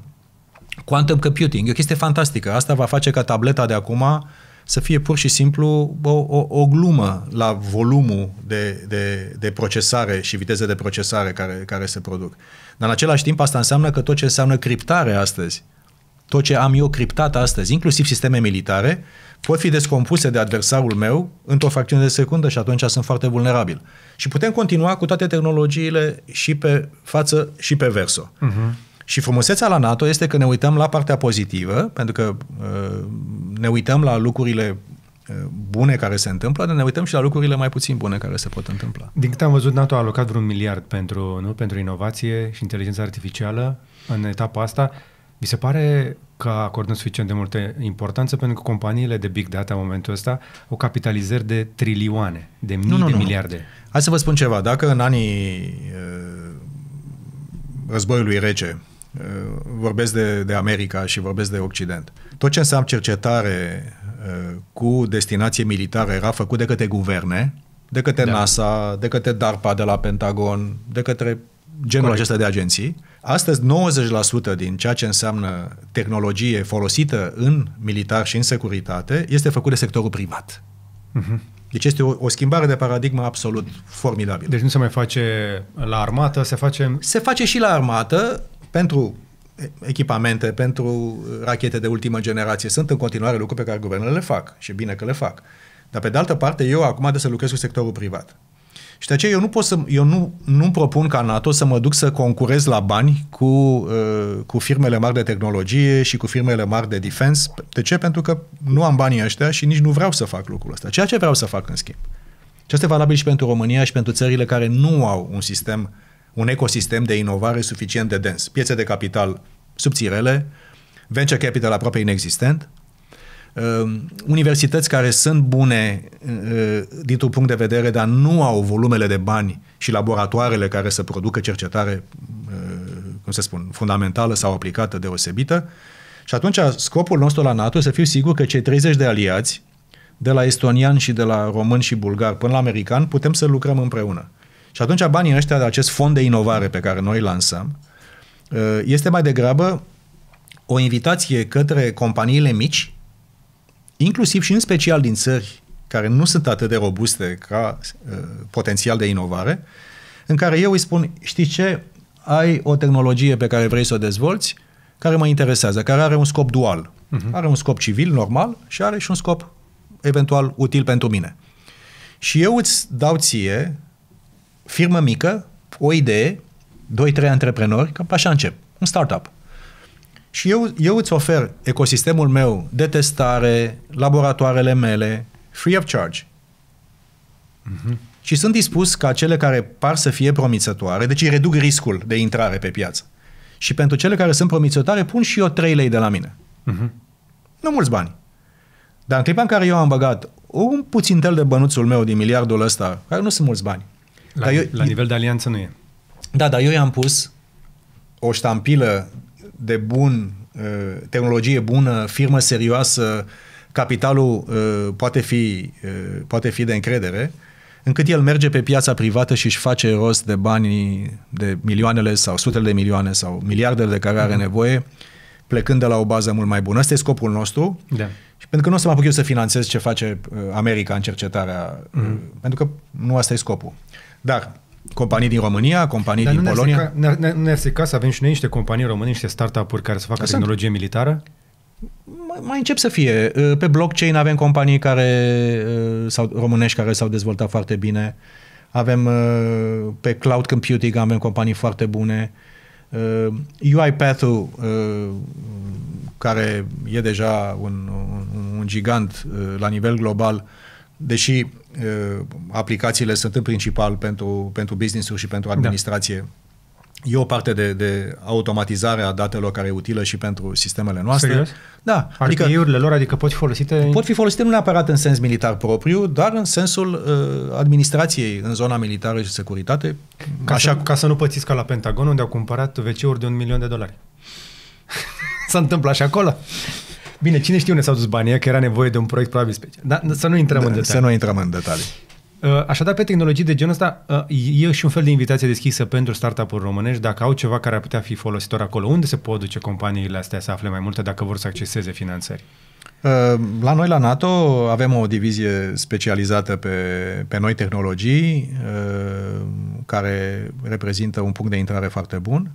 Quantum computing, e o chestie fantastică. Asta va face ca tableta de acum să fie pur și simplu o, o, o glumă la volumul de, de, de procesare și viteze de procesare care, care se produc. Dar în același timp asta înseamnă că tot ce înseamnă criptare astăzi, tot ce am eu criptat astăzi, inclusiv sisteme militare, pot fi descompuse de adversarul meu într-o fracțiune de secundă și atunci sunt foarte vulnerabil. Și putem continua cu toate tehnologiile și pe față și pe verso. Uh-huh. Și frumusețea la NATO este că ne uităm la partea pozitivă, pentru că uh, ne uităm la lucrurile uh, bune care se întâmplă, dar ne uităm și la lucrurile mai puțin bune care se pot întâmpla. Din câte am văzut, NATO a alocat vreun miliard pentru, nu, pentru inovație și inteligența artificială în etapa asta. Mi se pare că acordăm suficient de multă importanță pentru că companiile de big data în momentul ăsta au capitalizări de trilioane, de mii nu, nu, de nu. miliarde. Hai să vă spun ceva. Dacă în anii uh, războiului rece Uh, vorbesc de, de America și vorbesc de Occident. Tot ce înseamnă cercetare uh, cu destinație militară era făcut de către guverne, de către da. NASA, de către DARPA de la Pentagon, de către genul Corect. acesta de agenții. Astăzi, 90% din ceea ce înseamnă tehnologie folosită în militar și în securitate este făcut de sectorul privat. Uh-huh. Deci este o, o schimbare de paradigmă absolut formidabilă. Deci nu se mai face la armată, se face... Se face și la armată, pentru echipamente, pentru uh, rachete de ultimă generație. Sunt în continuare lucruri pe care guvernele le fac și bine că le fac. Dar pe de altă parte, eu acum de să lucrez cu sectorul privat. Și de aceea eu nu pot să, eu nu, nu propun ca NATO să mă duc să concurez la bani cu, uh, cu firmele mari de tehnologie și cu firmele mari de defense. De ce? Pentru că nu am banii ăștia și nici nu vreau să fac lucrul ăsta. Ceea ce vreau să fac în schimb. Și asta e valabil și pentru România și pentru țările care nu au un sistem uh, un ecosistem de inovare suficient de dens. Piețe de capital subțirele, venture capital aproape inexistent, um, universități care sunt bune uh, dintr-un punct de vedere, dar nu au volumele de bani și laboratoarele care să producă cercetare, uh, cum să spun, fundamentală sau aplicată deosebită. Și atunci scopul nostru la NATO să fiu sigur că cei 30 de aliați, de la estonian și de la român și bulgar până la american, putem să lucrăm împreună. Și atunci banii ăștia de acest fond de inovare pe care noi lansăm uh, este mai degrabă o invitație către companiile mici, inclusiv și în special din țări care nu sunt atât de robuste ca uh, potențial de inovare, în care eu îi spun, știi ce, ai o tehnologie pe care vrei să o dezvolți, care mă interesează, care are un scop dual. Uh-huh. Are un scop civil, normal, și are și un scop eventual util pentru mine. Și eu îți dau ție firmă mică, o idee, 2-3 antreprenori, cam așa încep, un startup. Și eu, eu îți ofer ecosistemul meu de testare, laboratoarele mele, free of charge. Mm-hmm. Și sunt dispus ca cele care par să fie promițătoare, deci îi reduc riscul de intrare pe piață. Și pentru cele care sunt promițătoare, pun și eu 3 lei de la mine. Mm-hmm. Nu mulți bani. Dar în clipa în care eu am băgat un puțin tel de bănuțul meu din miliardul ăsta, care nu sunt mulți bani, la, dar eu, la nivel de alianță nu e. Da, dar eu i-am pus o ștampilă de bun, uh, tehnologie bună, firmă serioasă, capitalul uh, poate fi, uh, poate fi de încredere, încât el merge pe piața privată și își face rost de banii, de milioanele sau sutele de milioane sau miliardele de care are mm. nevoie, plecând de la o bază mult mai bună. Asta e scopul nostru. Da. Și pentru că nu o să mă apuc eu să finanțez ce face America în cercetarea, mm. pentru că nu asta e scopul. Dar companii din România, companii Dar din nu Polonia. Ne-ar ne, să avem și noi niște companii române, niște startup-uri care să facă Sunt. tehnologie militară? Mai, mai încep să fie. Pe blockchain avem companii care uh, sau românești care s-au dezvoltat foarte bine. Avem uh, pe cloud computing avem companii foarte bune. UiPath-ul uh, care e deja un, un, un gigant la nivel global, deși Uh, aplicațiile sunt în principal pentru, pentru business-uri și pentru da. administrație. Da. E o parte de, de automatizare a datelor care e utilă și pentru sistemele noastre. Serios? Da. Adică, adică urile lor, adică pot fi folosite? Pot fi folosite nu neapărat în sens militar propriu, dar în sensul uh, administrației în zona militară și securitate. Ca, așa... să, ca să nu pățiți ca la Pentagon, unde au cumpărat wc de un milion de dolari. [LAUGHS] S-a întâmplat și acolo. Bine, cine știe unde s-au dus banii, că era nevoie de un proiect probabil special. Dar să nu intrăm da, în detalii. Să nu intrăm în detalii. Uh, așadar, pe tehnologii de genul ăsta uh, e și un fel de invitație deschisă pentru startup-uri românești dacă au ceva care ar putea fi folositor acolo. Unde se pot duce companiile astea să afle mai multe dacă vor să acceseze finanțări? Uh, la noi, la NATO, avem o divizie specializată pe, pe noi tehnologii, care reprezintă un punct de intrare foarte bun.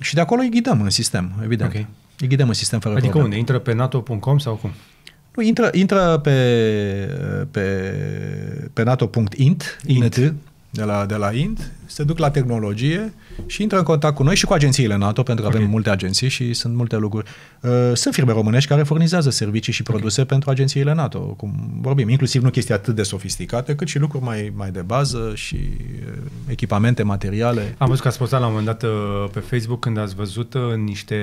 Și de acolo îi ghidăm în sistem, evident. Okay. Îi ghidăm în sistem fără Adică probleme. unde? Intră pe nato.com sau cum? Nu, intră, intră pe, pe, pe nato.int, int de la, de la IND, se duc la tehnologie și intră în contact cu noi și cu agențiile NATO, pentru că okay. avem multe agenții și sunt multe lucruri. Uh, sunt firme românești care furnizează servicii și produse okay. pentru agențiile NATO, cum vorbim, inclusiv nu chestii atât de sofisticate, cât și lucruri mai, mai de bază și uh, echipamente, materiale. Am văzut că ați postat la un moment dat uh, pe Facebook când ați văzut niște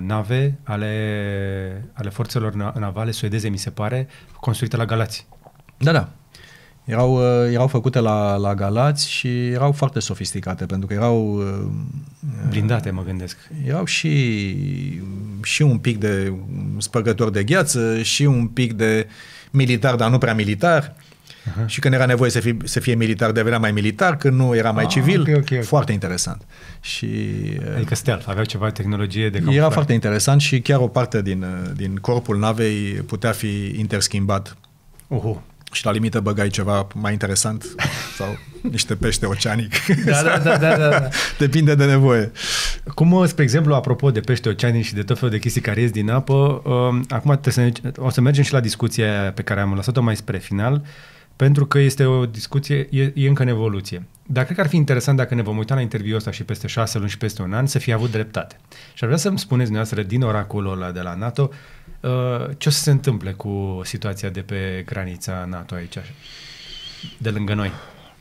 nave ale, ale forțelor navale suedeze, mi se pare, construite la Galați. Da, da erau, uh, erau făcute la, la Galați și erau foarte sofisticate, pentru că erau... Uh, Blindate, mă gândesc. Erau și, și un pic de spărgător de gheață, și un pic de militar, dar nu prea militar. Aha. Și când era nevoie să fie, să fie militar, devenea mai militar, când nu era mai ah, civil. Okay, okay, okay. Foarte interesant. Și, uh, adică stealth, aveau ceva tehnologie de camuflaj. Era foarte interesant și chiar o parte din, din corpul navei putea fi interschimbat. Uhu și la limită băgai ceva mai interesant sau niște pește oceanic. Da, da, da, da, da. da. [LAUGHS] Depinde de nevoie. Cum, uh, spre exemplu, apropo de pește oceanic și de tot felul de chestii care ies din apă, um, acum să, o să mergem și la discuția pe care am lăsat-o mai spre final. Uh, pentru că este o discuție, e, e încă în evoluție. Dar cred că ar fi interesant dacă ne vom uita la interviul ăsta și peste șase luni și peste un an să fie avut dreptate. Și ar vrea să-mi spuneți dumneavoastră din oracolul ăla de la NATO uh, ce o să se întâmple cu situația de pe granița NATO aici, de lângă noi.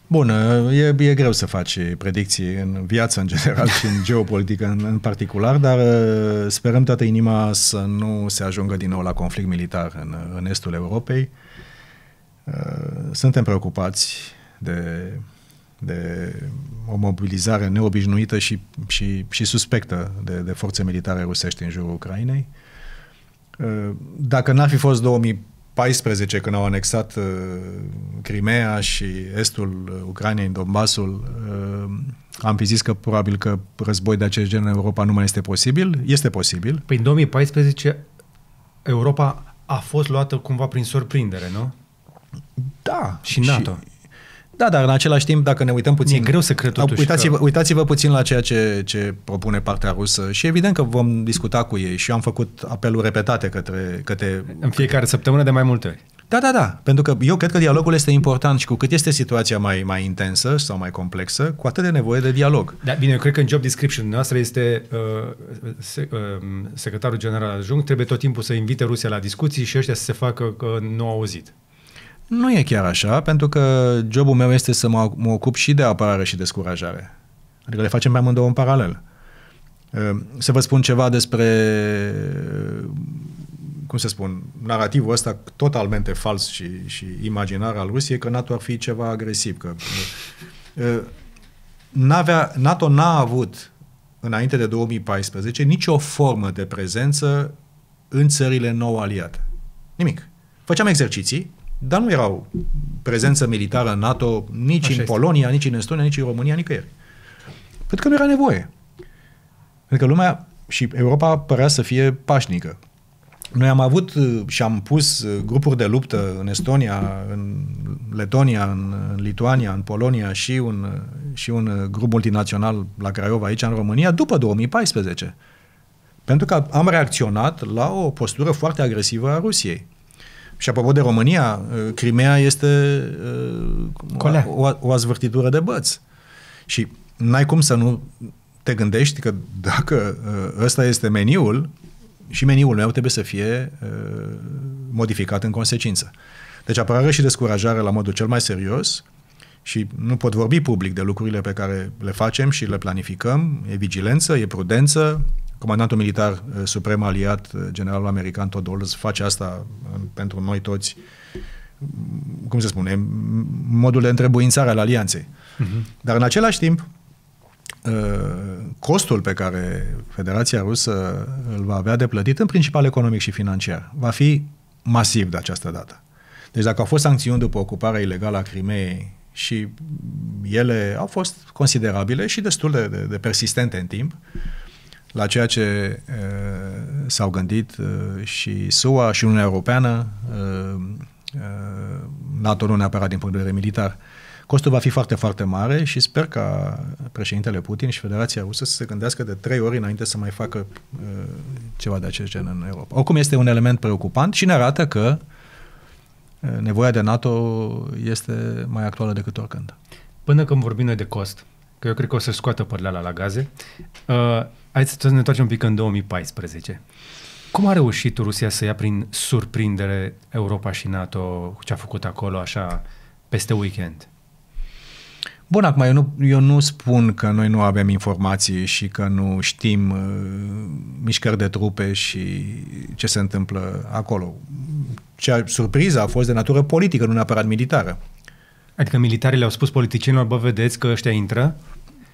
Bun, uh, e, e greu să faci predicții în viață în general și în geopolitică în, în particular, dar uh, sperăm toată inima să nu se ajungă din nou la conflict militar în, în estul Europei. Uh, Uh, suntem preocupați de, de o mobilizare neobișnuită și, și, și suspectă de, de forțe militare rusești în jurul Ucrainei. Uh, dacă n-ar fi fost 2014, când au anexat uh, Crimea și estul Ucrainei, Donbasul, am fi zis că probabil că război de acest gen în Europa nu mai este posibil. Este posibil. Păi în 2014 Europa a fost luată cumva prin surprindere, nu? Da. Și NATO. Și, da, dar în același timp, dacă ne uităm puțin... E greu să cred totuși uitați-vă, că... uitați-vă puțin la ceea ce, ce propune partea rusă și evident că vom discuta cu ei și eu am făcut apeluri repetate către... către... În fiecare săptămână de mai multe ori. Da, da, da. Pentru că eu cred că dialogul este important și cu cât este situația mai, mai intensă sau mai complexă, cu atât de nevoie de dialog. Da, bine, eu cred că în job description noastră este uh, se, uh, secretarul general adjunct, trebuie tot timpul să invite Rusia la discuții și ăștia să se facă că nu au auzit. Nu e chiar așa, pentru că jobul meu este să mă, mă ocup și de apărare și descurajare. Adică le facem pe amândouă în paralel. Ă, să vă spun ceva despre, cum să spun, narativul ăsta totalmente fals și, și imaginar al Rusiei, că NATO ar fi ceva agresiv, că ă, n-avea, NATO n-a avut înainte de 2014 nicio formă de prezență în țările nou aliate. Nimic. Făceam exerciții, dar nu erau prezență militară în NATO nici Așa în este. Polonia, nici în Estonia, nici în România, nicăieri. Pentru că nu era nevoie. Pentru că lumea și Europa părea să fie pașnică. Noi am avut uh, și am pus uh, grupuri de luptă în Estonia, în Letonia, în Lituania, în Polonia și un, uh, și un grup multinațional la Craiova, aici în România, după 2014. Pentru că am reacționat la o postură foarte agresivă a Rusiei. Și apropo de România, uh, Crimea este uh, o, o, o azvârtitură de băți. Și n-ai cum să nu te gândești că dacă uh, ăsta este meniul, și meniul meu trebuie să fie modificat în consecință. Deci apărare și descurajare la modul cel mai serios și nu pot vorbi public de lucrurile pe care le facem și le planificăm, e vigilență, e prudență, comandantul militar eh, suprem aliat, eh, generalul american Todd Olds, face asta eh, pentru noi toți, mm, cum se spune, modul de întrebuințare al alianței. Uh-huh. Dar în același timp, costul pe care Federația Rusă îl va avea de plătit, în principal economic și financiar, va fi masiv de această dată. Deci dacă au fost sancțiuni după ocuparea ilegală a Crimeei și ele au fost considerabile și destul de, de, de persistente în timp, uh, la ceea ce uh, s-au gândit uh, și SUA și Uniunea Europeană, uh, NATO nu neapărat din punct de vedere militar. Costul va fi foarte, foarte mare și sper ca președintele Putin și Federația Rusă să se gândească de trei ori înainte să mai facă ceva de acest gen în Europa. Oricum este un element preocupant și ne arată că nevoia de NATO este mai actuală decât oricând. Până când vorbim noi de cost, că eu cred că o să scoată părleala la gaze, Hai să ne întoarcem un pic în 2014. Cum a reușit Rusia să ia prin surprindere Europa și NATO ce a făcut acolo așa peste weekend? Bun, acum eu nu, eu nu spun că noi nu avem informații și că nu știm uh, mișcări de trupe și ce se întâmplă acolo. Cea surpriză a fost de natură politică, nu neapărat militară. Adică militarii le-au spus politicienilor, bă, vedeți că ăștia intră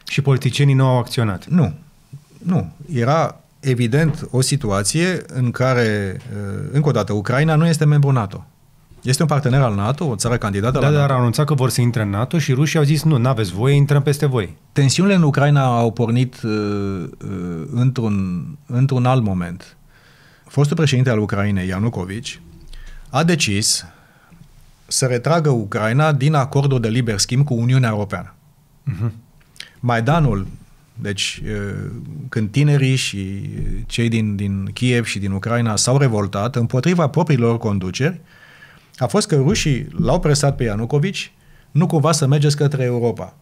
și politicienii nu au acționat. Nu, nu. Era evident o situație în care, uh, încă o dată, Ucraina nu este membru NATO. Este un partener al NATO, o țară candidată da, la NATO. dar anunțat că vor să intre în NATO și rușii au zis nu, n-aveți voie, intrăm peste voi. Tensiunile în Ucraina au pornit uh, uh, într-un, într-un alt moment. Fostul președinte al Ucrainei, Ianucovici, a decis să retragă Ucraina din acordul de liber schimb cu Uniunea Europeană. Uh-huh. Maidanul deci, când tinerii și cei din, din Kiev și din Ucraina s-au revoltat împotriva propriilor conduceri, a fost că rușii l-au presat pe Ianucovici, nu cumva să mergeți către Europa.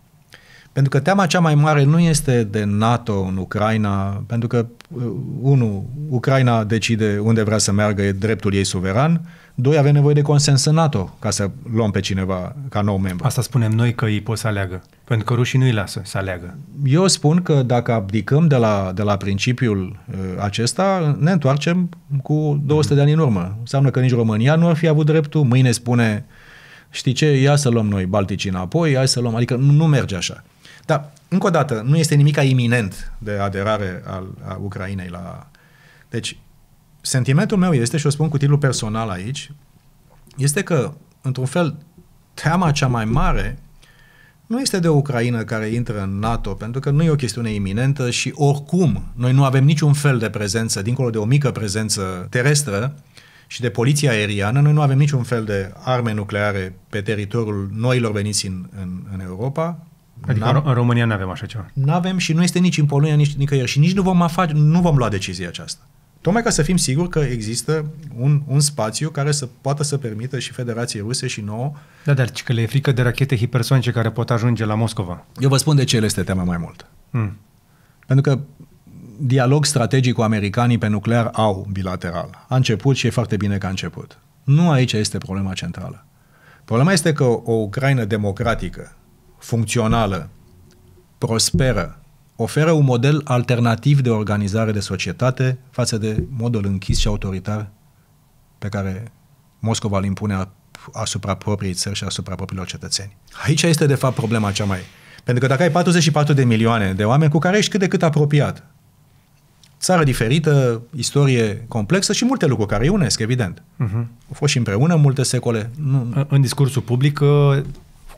Pentru că teama cea mai mare nu este de NATO în Ucraina, pentru că, unu, Ucraina decide unde vrea să meargă, e dreptul ei suveran, Doi, avem nevoie de consens în NATO ca să luăm pe cineva ca nou membru. Asta spunem noi că îi pot să aleagă, pentru că rușii nu îi lasă să aleagă. Eu spun că dacă abdicăm de la, de la principiul uh, acesta, ne întoarcem cu 200 mm-hmm. de ani în urmă. Înseamnă că nici România nu ar fi avut dreptul, mâine spune, știi ce, ia să luăm noi Balticii înapoi, ia să luăm, adică nu, nu merge așa. Dar, încă o dată, nu este nimic iminent de aderare al, a Ucrainei la... Deci, sentimentul meu este, și o spun cu titlu personal aici, este că, într-un fel, teama cea mai mare nu este de o Ucraina care intră în NATO, pentru că nu e o chestiune iminentă și oricum noi nu avem niciun fel de prezență, dincolo de o mică prezență terestră și de poliția aeriană, noi nu avem niciun fel de arme nucleare pe teritoriul noilor veniți în, în, în Europa. Adică N-am, în România nu avem așa ceva. Nu avem și nu este nici în Polonia, nici nicăieri și nici nu vom, afa, nu vom lua decizia aceasta. Tocmai ca să fim siguri că există un, un spațiu care să poată să permită și Federației Ruse și nouă. Da, dar că le e frică de rachete hipersonice care pot ajunge la Moscova. Eu vă spun de ce le este tema mai mult. Mm. Pentru că dialog strategic cu americanii pe nuclear au bilateral. A început și e foarte bine că a început. Nu aici este problema centrală. Problema este că o Ucraina democratică, funcțională, prosperă, oferă un model alternativ de organizare de societate față de modul închis și autoritar pe care Moscova îl impune asupra propriei țări și asupra propriilor cetățeni. Aici este, de fapt, problema cea mai... Pentru că dacă ai 44 de milioane de oameni cu care ești cât de cât apropiat, țară diferită, istorie complexă și multe lucruri care îi unesc, evident. Uh-huh. Au fost și împreună multe secole. Nu... În discursul public uh,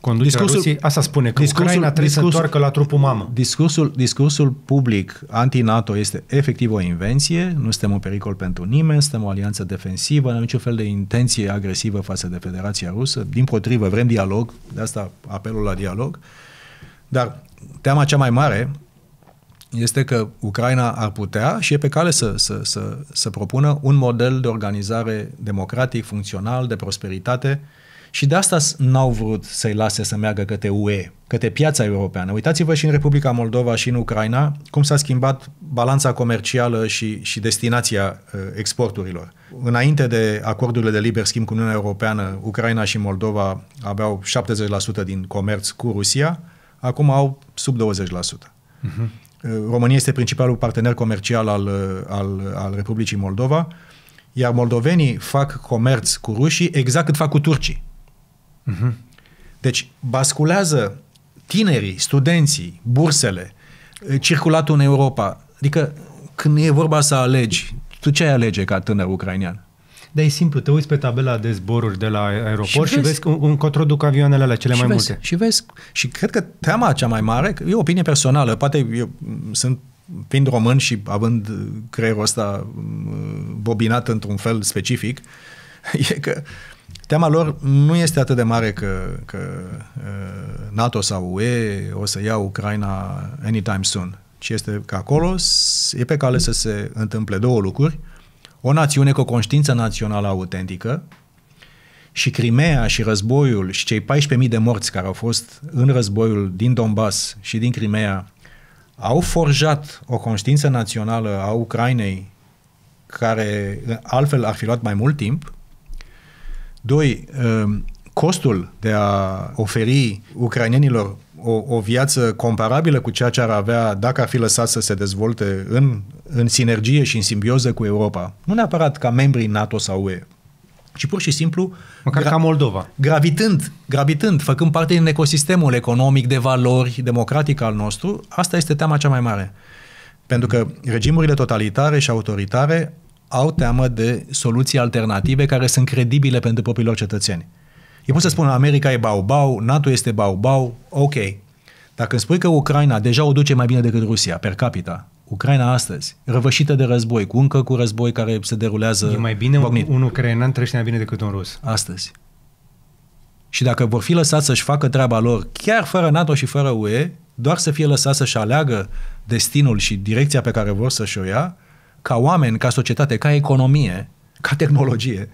Conducerea discursul, Rusiei, asta spune că discursul, Ucraina trebuie discursul, să întoarcă la trupul mamă. Discursul, discursul public anti-NATO este efectiv o invenție, nu suntem un pericol pentru nimeni, suntem o alianță defensivă, nu am niciun fel de intenție agresivă față de Federația Rusă, din potrivă, vrem dialog, de asta apelul la dialog, dar teama cea mai mare este că Ucraina ar putea și e pe cale să, să, să, să propună un model de organizare democratic, funcțional, de prosperitate, uh, și de asta n-au vrut să-i lase să meargă către UE, către piața europeană. Uitați-vă și în Republica Moldova și în Ucraina cum s-a schimbat balanța comercială și, și destinația uh, exporturilor. Înainte de acordurile de liber schimb cu Uniunea Europeană, Ucraina și Moldova aveau 70% din comerț cu Rusia, acum au sub 20%. Mhm. Uh-huh. România este principalul partener comercial al, uh, al, al Republicii Moldova, iar moldovenii fac comerț cu rușii exact cât fac cu turcii. Uh-huh. Deci basculează tinerii, studenții, bursele, circulatul în Europa. Adică când e vorba să alegi, tu ce ai alege ca tânăr ucrainean? Dar e simplu, te uiți pe tabela de zboruri de la aeroport și vezi, și vezi încotro duc avioanele alea cele mai vezi, multe. Și vezi, și cred că teama cea mai mare, e o opinie personală, poate eu sunt fiind român și având creierul ăsta bobinat într-un fel specific, [LAUGHS] e că Teama lor nu este atât de mare că, că uh, NATO sau UE o să ia Ucraina anytime soon, ci este că acolo e pe cale să se întâmple două lucruri. O națiune cu o conștiință națională autentică și Crimea și războiul și cei 14.000 de morți care au fost în războiul din Donbass și din Crimea au forjat o conștiință națională a Ucrainei care altfel ar fi luat mai mult timp Doi, ehm, costul de a oferi ucrainenilor o, o viață comparabilă cu ceea ce ar avea dacă ar fi lăsat să se dezvolte în, în sinergie și în simbioză cu Europa. Nu neapărat ca membrii NATO sau UE, ci pur și simplu... Măcar gra- ca Moldova. Gravitând, gravitând, făcând parte din ecosistemul economic, de valori, democratic al nostru, asta este teama cea mai mare. Pentru că regimurile totalitare și autoritare au teamă de soluții alternative care sunt credibile pentru propriilor cetățeni. E pot să spun, America e bau-bau, NATO este bau-bau, ok. Dacă îmi spui că Ucraina deja o duce mai bine decât Rusia, per capita, Ucraina astăzi, răvășită de război, cu încă cu război care se derulează... E mai bine un, un ucrainean trăiește mai bine decât un rus. Astăzi. Și dacă vor fi lăsați să-și facă treaba lor, chiar fără NATO și fără UE, doar să fie lăsați să-și aleagă destinul și direcția pe care vor să-și o ia, ca oameni, ca societate, ca economie, ca tehnologie,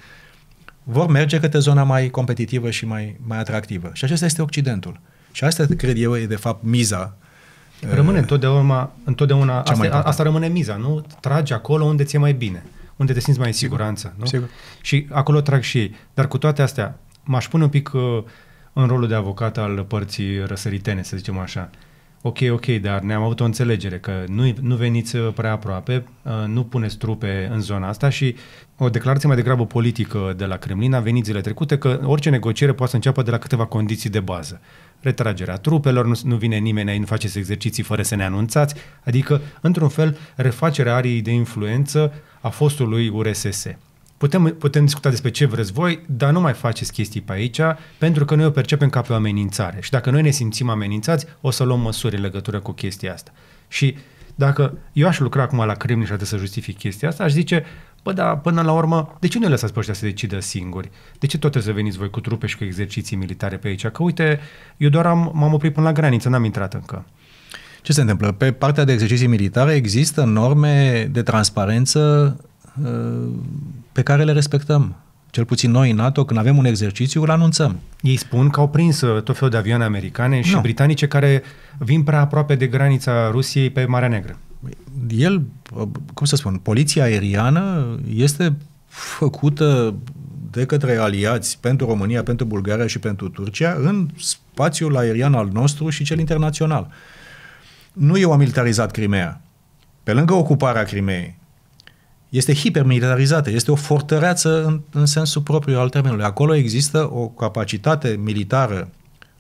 vor merge către zona mai competitivă și mai, mai atractivă. Și acesta este Occidentul. Și asta, cred eu, e de fapt miza. Rămâne uh, întotdeauna, întotdeauna asta, asta rămâne miza, nu? Tragi acolo unde ți-e mai bine, unde te simți mai în siguranță. Sigur. Nu? Sigur. Și acolo trag și ei. Dar cu toate astea, m-aș pune un pic uh, în rolul de avocat al părții răsăritene, să zicem așa. Uh, ok, ok, dar ne-am avut o înțelegere că nu, nu veniți uh, prea aproape, uh, nu puneți trupe în zona asta și o declarație mai degrabă politică de la Kremlin a venit zile trecute că orice negociere poate să înceapă de la câteva condiții de bază. Retragerea trupelor, nu, nu vine nimeni nu faceți exerciții fără să ne anunțați, adică, într-un fel, refacerea arii de influență a fostului URSS putem, putem discuta despre ce vreți voi, dar nu mai faceți chestii pe aici, pentru că noi o percepem ca pe o amenințare. Și dacă noi ne simțim amenințați, o să luăm măsuri în legătură cu chestia asta. Și dacă eu aș lucra acum la Kremlin și să justific chestia asta, aș zice, bă, dar până la urmă, de ce nu lăsați pe ăștia să decidă singuri? De ce tot să veniți voi cu trupe și cu exerciții militare pe aici? Că uite, eu doar am, m-am oprit până la graniță, n-am intrat încă. Ce se întâmplă? Pe partea de exerciții militare există norme de transparență uh pe care le respectăm. Cel puțin noi în NATO, când avem un exercițiu, îl anunțăm. Ei spun că au prins uh, tot felul de avioane americane și nu. britanice care vin prea aproape de granița Rusiei pe Marea Neagră. Păi, el, uh, cum să spun, poliția aeriană este făcută de către aliați pentru România, pentru Bulgaria și pentru Turcia în spațiul aerian al nostru și cel internațional. Nu eu am militarizat Crimea. Pe lângă ocuparea Crimeei, este hipermilitarizată, este o fortăreață în, în sensul propriu al termenului. Acolo există o capacitate militară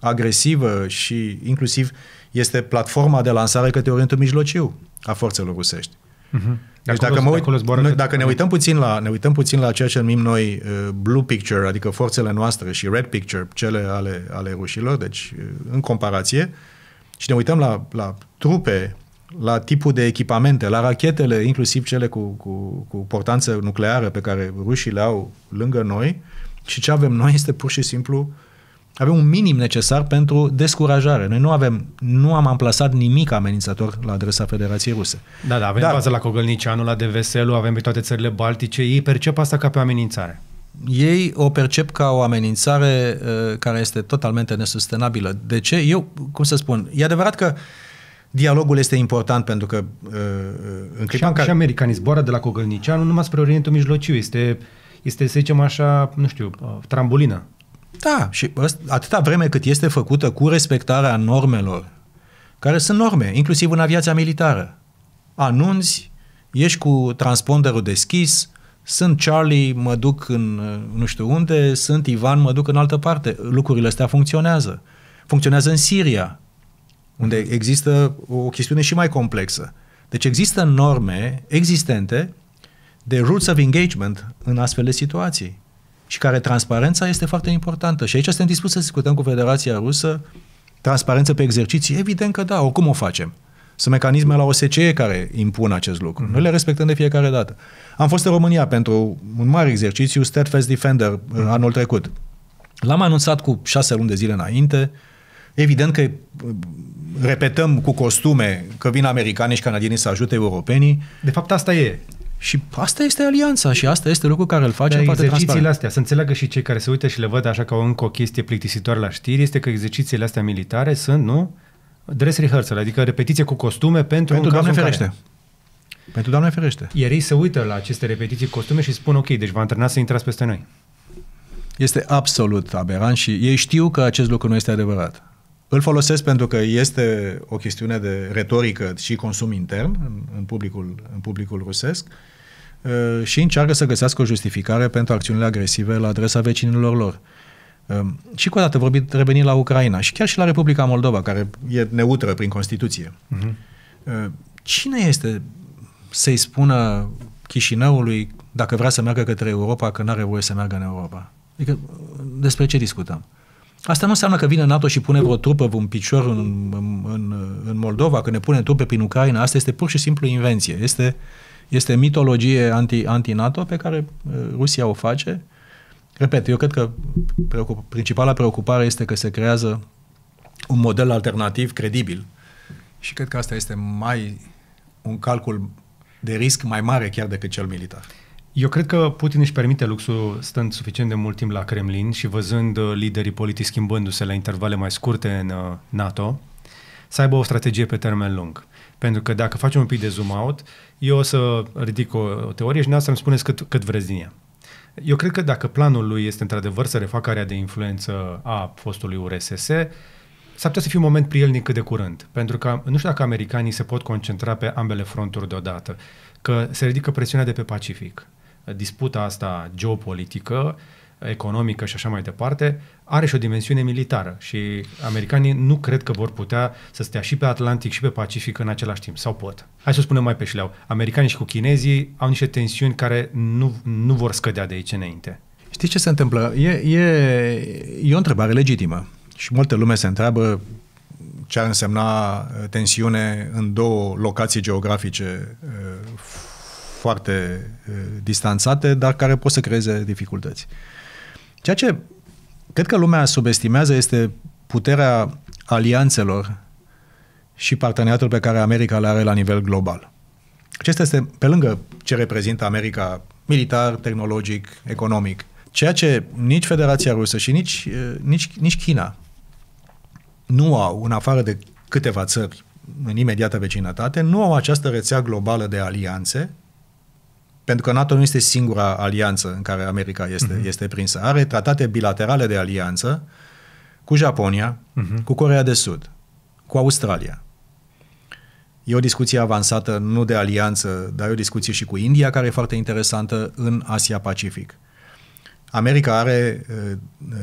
agresivă și inclusiv este platforma de lansare către Orientul Mijlociu a forțelor rusești. Uh-huh. Mhm. De deci dacă, mă uit, noi, dacă ne uităm, puțin la, ne uităm puțin la ceea ce numim noi uh, blue picture, adică forțele noastre și red picture, cele ale, ale rușilor, deci uh, în comparație, și ne uităm la, la trupe la tipul de echipamente, la rachetele, inclusiv cele cu, cu, cu portanță nucleară pe care rușii le au lângă noi și ce avem noi este pur și simplu avem un minim necesar pentru descurajare. Noi nu avem, nu am amplasat nimic amenințător la adresa Federației Ruse. Da, da, avem Dar, bază la Cogălnicianu, la Deveselu, avem pe toate țările baltice, ei percep asta ca pe o amenințare. Ei o percep ca o amenințare uh, care este totalmente nesustenabilă. De ce? Eu, cum să spun, e adevărat că uh, Dialogul este important pentru că uh, în clipa și, în care... și americanii zboară de la Cogălnicianu numai spre Orientul Mijlociu. Este, este, să zicem așa, nu știu, uh, trambulină. Da, și atâta vreme cât este făcută cu respectarea normelor, care sunt norme, inclusiv în aviația militară. Anunți, ești cu transponderul deschis, sunt Charlie, mă duc în uh, nu știu unde, sunt Ivan, mă duc în altă parte. Lucrurile astea funcționează. Funcționează în Siria unde există o chestiune și mai complexă. Deci există norme existente de rules of engagement în astfel de situații și care transparența este foarte importantă. Și aici suntem dispuși să discutăm cu Federația Rusă transparență pe exerciții. Evident că da, oricum o facem. Sunt mecanisme la OSCE care impun acest lucru. Mhm. Noi le respectăm de fiecare dată. Am fost în România pentru un mare exercițiu, Steadfast Defender, mhm. anul trecut. L-am anunțat cu șase luni de zile înainte, Evident că uh, repetăm cu costume că vin americani și canadienii să ajute europenii. De fapt, asta e. Și asta este alianța și asta este lucrul care îl face Dar foarte exercițiile astea, să înțeleagă și cei care se uită și le văd așa ca o, încă o chestie plictisitoare la știri, este că exercițiile astea militare sunt, nu? Dress rehearsal, adică repetiție cu costume pentru, pentru un caz ferește. Care. Pentru Doamne ferește. Iar ei se uită la aceste repetiții cu costume și spun, ok, deci v-am antrenat să intrați peste noi. Este absolut aberant și ei știu că acest lucru nu este adevărat. Îl folosesc pentru că este o chestiune de retorică și consum intern în, în, publicul, în publicul rusesc uh, și încearcă să găsească o justificare pentru acțiunile agresive la adresa vecinilor lor. Um, și cu o dată vorbit, revenind la Ucraina și chiar și la Republica Moldova, care e neutră prin Constituție. Uh-huh. Cine este să-i spună Chișinăului dacă vrea să meargă către Europa că nu are voie să meargă în Europa? Adică uh, despre ce discutăm? Asta nu înseamnă că vine NATO și pune o trupă, un picior în, în, în Moldova, că ne pune trupe prin Ucraina. Asta este pur și simplu invenție. Este, este mitologie anti, anti-NATO pe care uh, Rusia o face. Repet, eu cred că preocup, principala preocupare este că se creează un model alternativ credibil. Și cred că asta este mai un calcul de risc mai mare chiar decât cel militar. Eu cred că Putin își permite luxul stând suficient de mult timp la Kremlin și văzând uh, liderii politici schimbându-se la intervale mai scurte în uh, NATO, să aibă o strategie pe termen lung. Pentru că dacă facem un pic de zoom out, eu o să ridic o, o teorie și asta îmi spuneți cât, cât vreți din ea. Eu cred că dacă planul lui este într-adevăr să refacă area de influență a fostului URSS, s-ar putea să fie un moment prielnic cât de curând. Pentru că nu știu dacă americanii se pot concentra pe ambele fronturi deodată, că se ridică presiunea de pe Pacific disputa asta geopolitică, economică și așa mai departe, are și o dimensiune militară și americanii nu cred că vor putea să stea și pe Atlantic și pe Pacific în același timp, sau pot. Hai să spunem mai pe șleau. Americanii și cu chinezii au niște tensiuni care nu, nu vor scădea de aici înainte. Știi ce se întâmplă? E, e, e o întrebare legitimă și multe lume se întreabă ce ar însemna tensiune în două locații geografice eh, foarte uh, distanțate, dar care pot să creeze dificultăți. Ceea ce cred că lumea subestimează este puterea alianțelor și parteneriatul pe care America le are la nivel global. Acesta este, pe lângă ce reprezintă America militar, tehnologic, economic, ceea ce nici Federația Rusă și nici, uh, nici, nici China nu au, în afară de câteva țări în imediată vecinătate, nu au această rețea globală de alianțe pentru că NATO nu este singura alianță în care America este, uh-huh. este prinsă. Are tratate bilaterale de alianță cu Japonia, uh-huh. cu Corea de Sud, cu Australia. E o discuție avansată, nu de alianță, dar e o discuție și cu India, care e foarte interesantă în Asia-Pacific. America are uh, uh,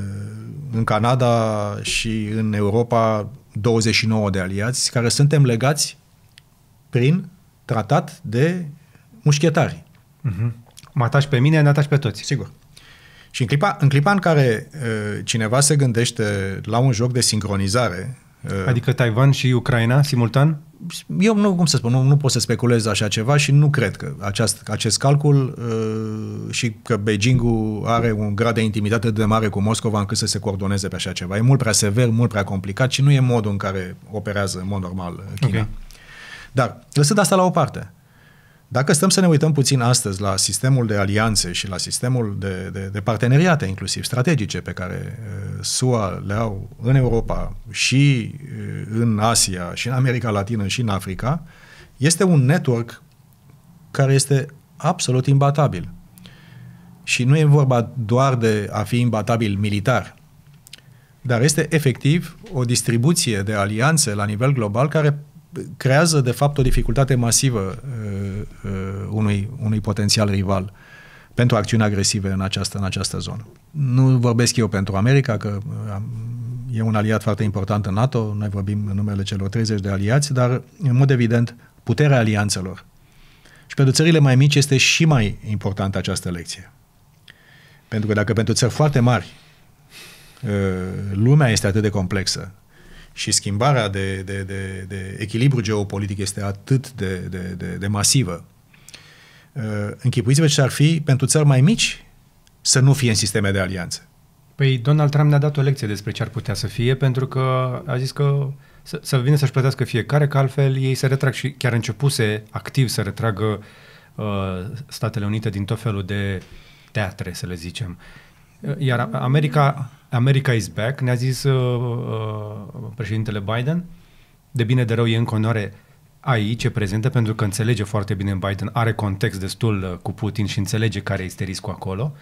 în Canada și în Europa 29 de aliați, care suntem legați prin tratat de mușchetari. Mm-hmm. Mă atași pe mine, ne atași pe toți. Sigur. Și în clipa în, clipa în care uh, cineva se gândește la un joc de sincronizare... Uh, adică Taiwan și Ucraina simultan? Eu nu, cum să spun, nu, nu pot să speculez așa ceva și nu cred că aceast, acest calcul uh, și că beijing are un grad de intimitate de mare cu Moscova încât să se coordoneze pe așa ceva. E mult prea sever, mult prea complicat și nu e modul în care operează în mod normal China. Okay. Dar lăsând asta la o parte, dacă stăm să ne uităm puțin astăzi la sistemul de alianțe și la sistemul de, de, de parteneriate, inclusiv strategice, pe care uh, SUA le au în Europa și uh, în Asia, și în America Latină, și în Africa, este un network care este absolut imbatabil. Și nu e vorba doar de a fi imbatabil militar, dar este efectiv o distribuție de alianțe la nivel global care creează, de fapt, o dificultate masivă uh, uh, unui, unui potențial rival pentru acțiuni agresive în această, în această zonă. Nu vorbesc eu pentru America, că uh, e un aliat foarte important în NATO, noi vorbim în numele celor 30 de aliați, dar, în mod evident, puterea alianțelor. Și pentru țările mai mici este și mai importantă această lecție. Pentru că dacă pentru țări foarte mari uh, lumea este atât de complexă, și schimbarea de, de, de, de echilibru geopolitic este atât de, de, de, de masivă. Uh, închipuiți-vă ce ar fi pentru țări mai mici să nu fie în sisteme de alianțe. Păi Donald Trump ne-a dat o lecție despre ce ar putea să fie, pentru că a zis că să, să vină să-și plătească fiecare, că altfel ei se retrag și chiar începuse activ să retragă uh, Statele Unite din tot felul de teatre, să le zicem. Iar America America is back, ne-a zis uh, uh, președintele Biden. De bine de rău e în onoare aici, e prezentă, pentru că înțelege foarte bine Biden, are context destul uh, cu Putin și înțelege care este riscul acolo.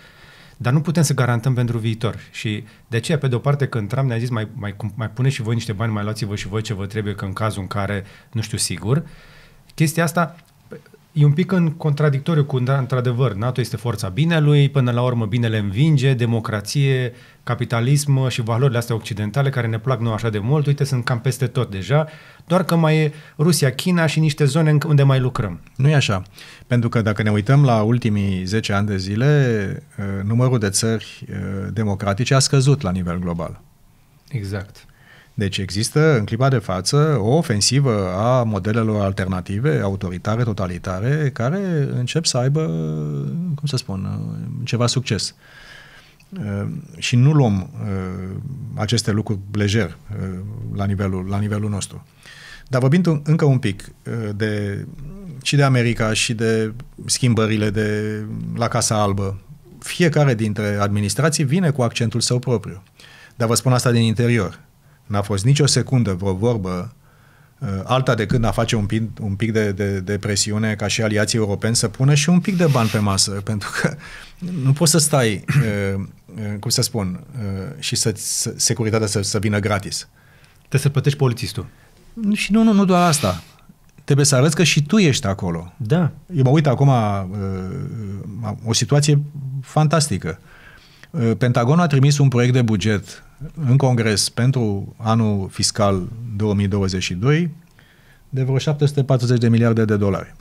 Dar nu putem să garantăm pentru viitor. Și de aceea, pe de-o parte, când Trump ne-a zis mai, mai, mai puneți și voi niște bani, mai luați-vă și voi ce vă trebuie, că în cazul în care nu știu sigur, chestia asta e un pic în contradictoriu cu, într-adevăr, NATO este forța binelui, până la urmă binele învinge, democrație, uh, capitalism și valorile astea occidentale care ne plac nou așa de mult, uite, sunt cam peste tot deja, doar că mai e Rusia, China și niște zone unde mai lucrăm. Nu e așa, pentru că dacă ne uităm la ultimii 10 ani de zile, uh, numărul de țări uh, democratice a scăzut la nivel global. Exact. Deci există în clipa de față o ofensivă a modelelor alternative, autoritare, totalitare, care încep să aibă, cum să spun, uh, ceva succes. Uh, și nu luăm uh, aceste lucruri lejer uh, la nivelul, la nivelul nostru. Dar vorbind încă un pic de, și de America și de schimbările de la Casa Albă, fiecare dintre administrații vine cu accentul său propriu. Dar vă spun asta din interior. N-a fost nicio secundă vreo vorbă alta decât a face un pic, un pic de, de, de presiune ca și aliații europeni să pună și un pic de bani pe masă, [LAUGHS] pentru că nu poți să stai Eh, cum să spun, eh, și să, să securitatea să, să vină gratis. Te să plătești polițistul. Și nu, nu, nu doar asta. Trebuie să arăți că și tu ești acolo. Da. Eu mă uit acum eh, o situație fantastică. Pentagonul a trimis un proiect de buget în Congres pentru anul fiscal 2022 de vreo 740 de miliarde de dolari.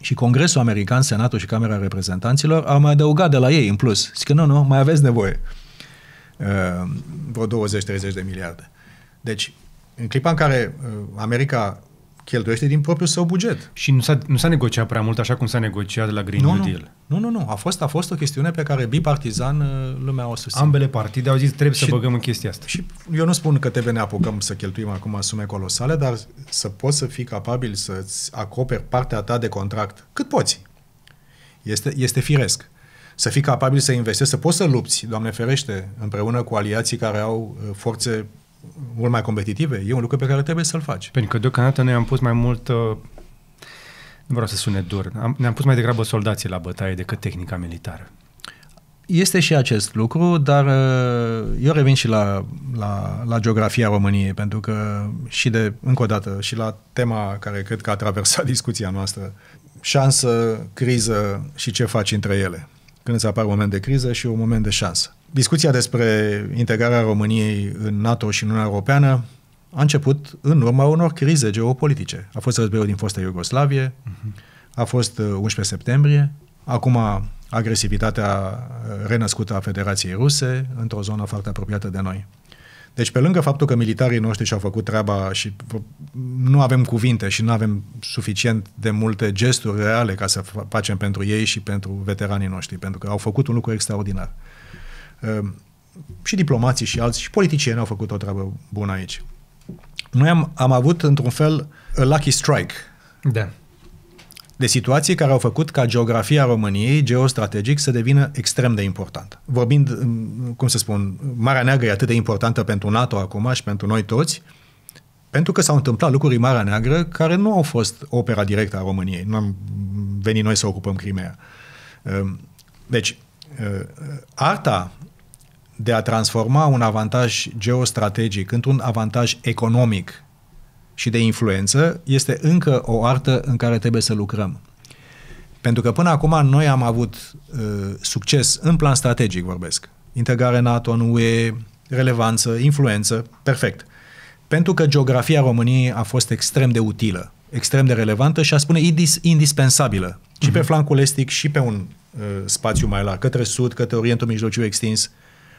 Și Congresul American, Senatul și Camera Reprezentanților au mai adăugat de la ei în plus. Zic că nu, nu, mai aveți nevoie. Uh, vreo 20-30 de miliarde. Deci, în clipa în care uh, America cheltuiește din propriul său buget. Și nu s-a, nu s-a negociat prea mult așa cum s-a negociat la Green nu, New nu. Deal. Nu, nu, nu. A fost, a fost o chestiune pe care bipartizan uh, lumea o susține. Ambele partide au zis trebuie și, să băgăm în chestia asta. Și eu nu spun că trebuie ne apucăm să cheltuim acum sume colosale, dar să poți să fii capabil să-ți acoperi partea ta de contract cât poți. Este, este firesc. Să fii capabil să investești, să poți să lupți, Doamne ferește, împreună cu aliații care au uh, forțe mult mai competitive, e un lucru pe care trebuie să-l faci. Pentru că deocamdată noi am pus mai mult, uh, nu vreau să sune dur, am, ne-am pus mai degrabă soldații la bătaie decât tehnica militară. Este și acest lucru, dar uh, eu revin și la, la, la geografia României, pentru că și de, încă o dată, și la tema care cred că a traversat [LAUGHS] discuția noastră, șansă, criză și ce faci între ele. Când îți apare un moment de criză și un moment de șansă. Discuția despre integrarea României în NATO și în Uniunea Europeană a început în urma unor crize geopolitice. A fost războiul din fosta Iugoslavie, a fost 11 uh, septembrie, acum agresivitatea uh, renăscută a Federației Ruse într-o zonă foarte apropiată de noi. Deci, pe lângă faptul că militarii noștri și-au făcut treaba și uh, nu avem cuvinte și nu avem suficient de multe gesturi reale ca să facem pentru ei și pentru veteranii noștri, pentru că au făcut un lucru extraordinar. Uh, Ehm, și diplomații și alți și politicieni au făcut o treabă bună aici. Noi am, am avut, într-un fel, a lucky strike. Da. De situații care au făcut ca geografia României, geostrategic, să devină extrem de importantă. Vorbind, cum să spun, Marea Neagră e atât de importantă pentru NATO acum și pentru noi toți, pentru că s-au întâmplat lucruri în Marea Neagră care nu au fost opera directă a României. Nu am venit noi să ocupăm Crimea. Ehm, deci, ehm, arta de a transforma un avantaj geostrategic într-un avantaj economic și de influență este încă o artă în care trebuie să lucrăm. Pentru că până acum noi am avut uh, succes în plan strategic, vorbesc. Integrare NATO în UE, relevanță, influență, perfect. Pentru că geografia României a fost extrem de utilă, extrem de relevantă și a spune indis, indispensabilă. Și uh-huh. pe mhm. flancul estic și pe un uh, spațiu mai larg, către sud, către Orientul Mijlociu extins. Uh,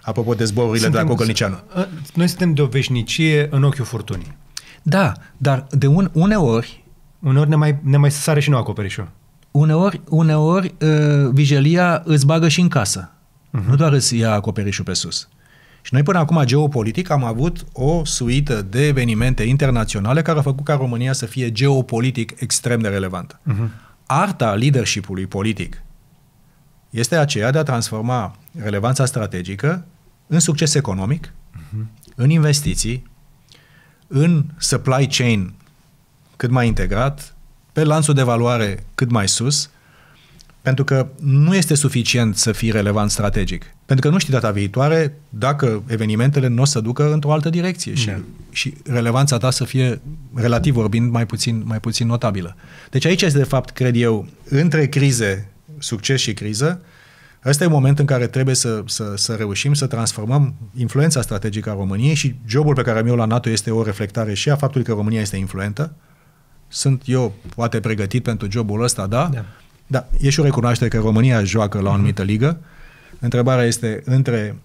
apropo de zborurile suntem, de la Cogălnicianu. Ă, noi suntem de o veșnicie în ochiul furtunii. Da, dar de un, uneori... Uneori ne mai, ne mai sare și nu acoperișul. Uneori, uneori uh, vijelia îți bagă și în casă. Uh-huh. Nu doar îți ia acoperișul pe sus. Și noi până acum, geopolitic, am avut o suită de evenimente internaționale care au făcut ca România să fie geopolitic extrem de relevantă. Uh-huh. Arta leadership politic este aceea de a transforma relevanța strategică în succes economic, uh-huh. în investiții, în supply chain cât mai integrat, pe lanțul de valoare cât mai sus, pentru că nu este suficient să fii relevant strategic. Pentru că nu știi data viitoare dacă evenimentele nu o să ducă într-o altă direcție și, da. și relevanța ta să fie, relativ vorbind, mai puțin, mai puțin notabilă. Deci aici este, de fapt, cred eu, între crize, succes și criză, Ăsta e momentul în care trebuie să, să, să reușim să transformăm influența strategică a României și jobul pe care am eu la NATO este o reflectare și a faptului că România este influentă. Sunt eu poate pregătit pentru jobul ăsta, da? da. Da, e și o recunoaștere că România joacă la o mhm. anumită ligă. Întrebarea este între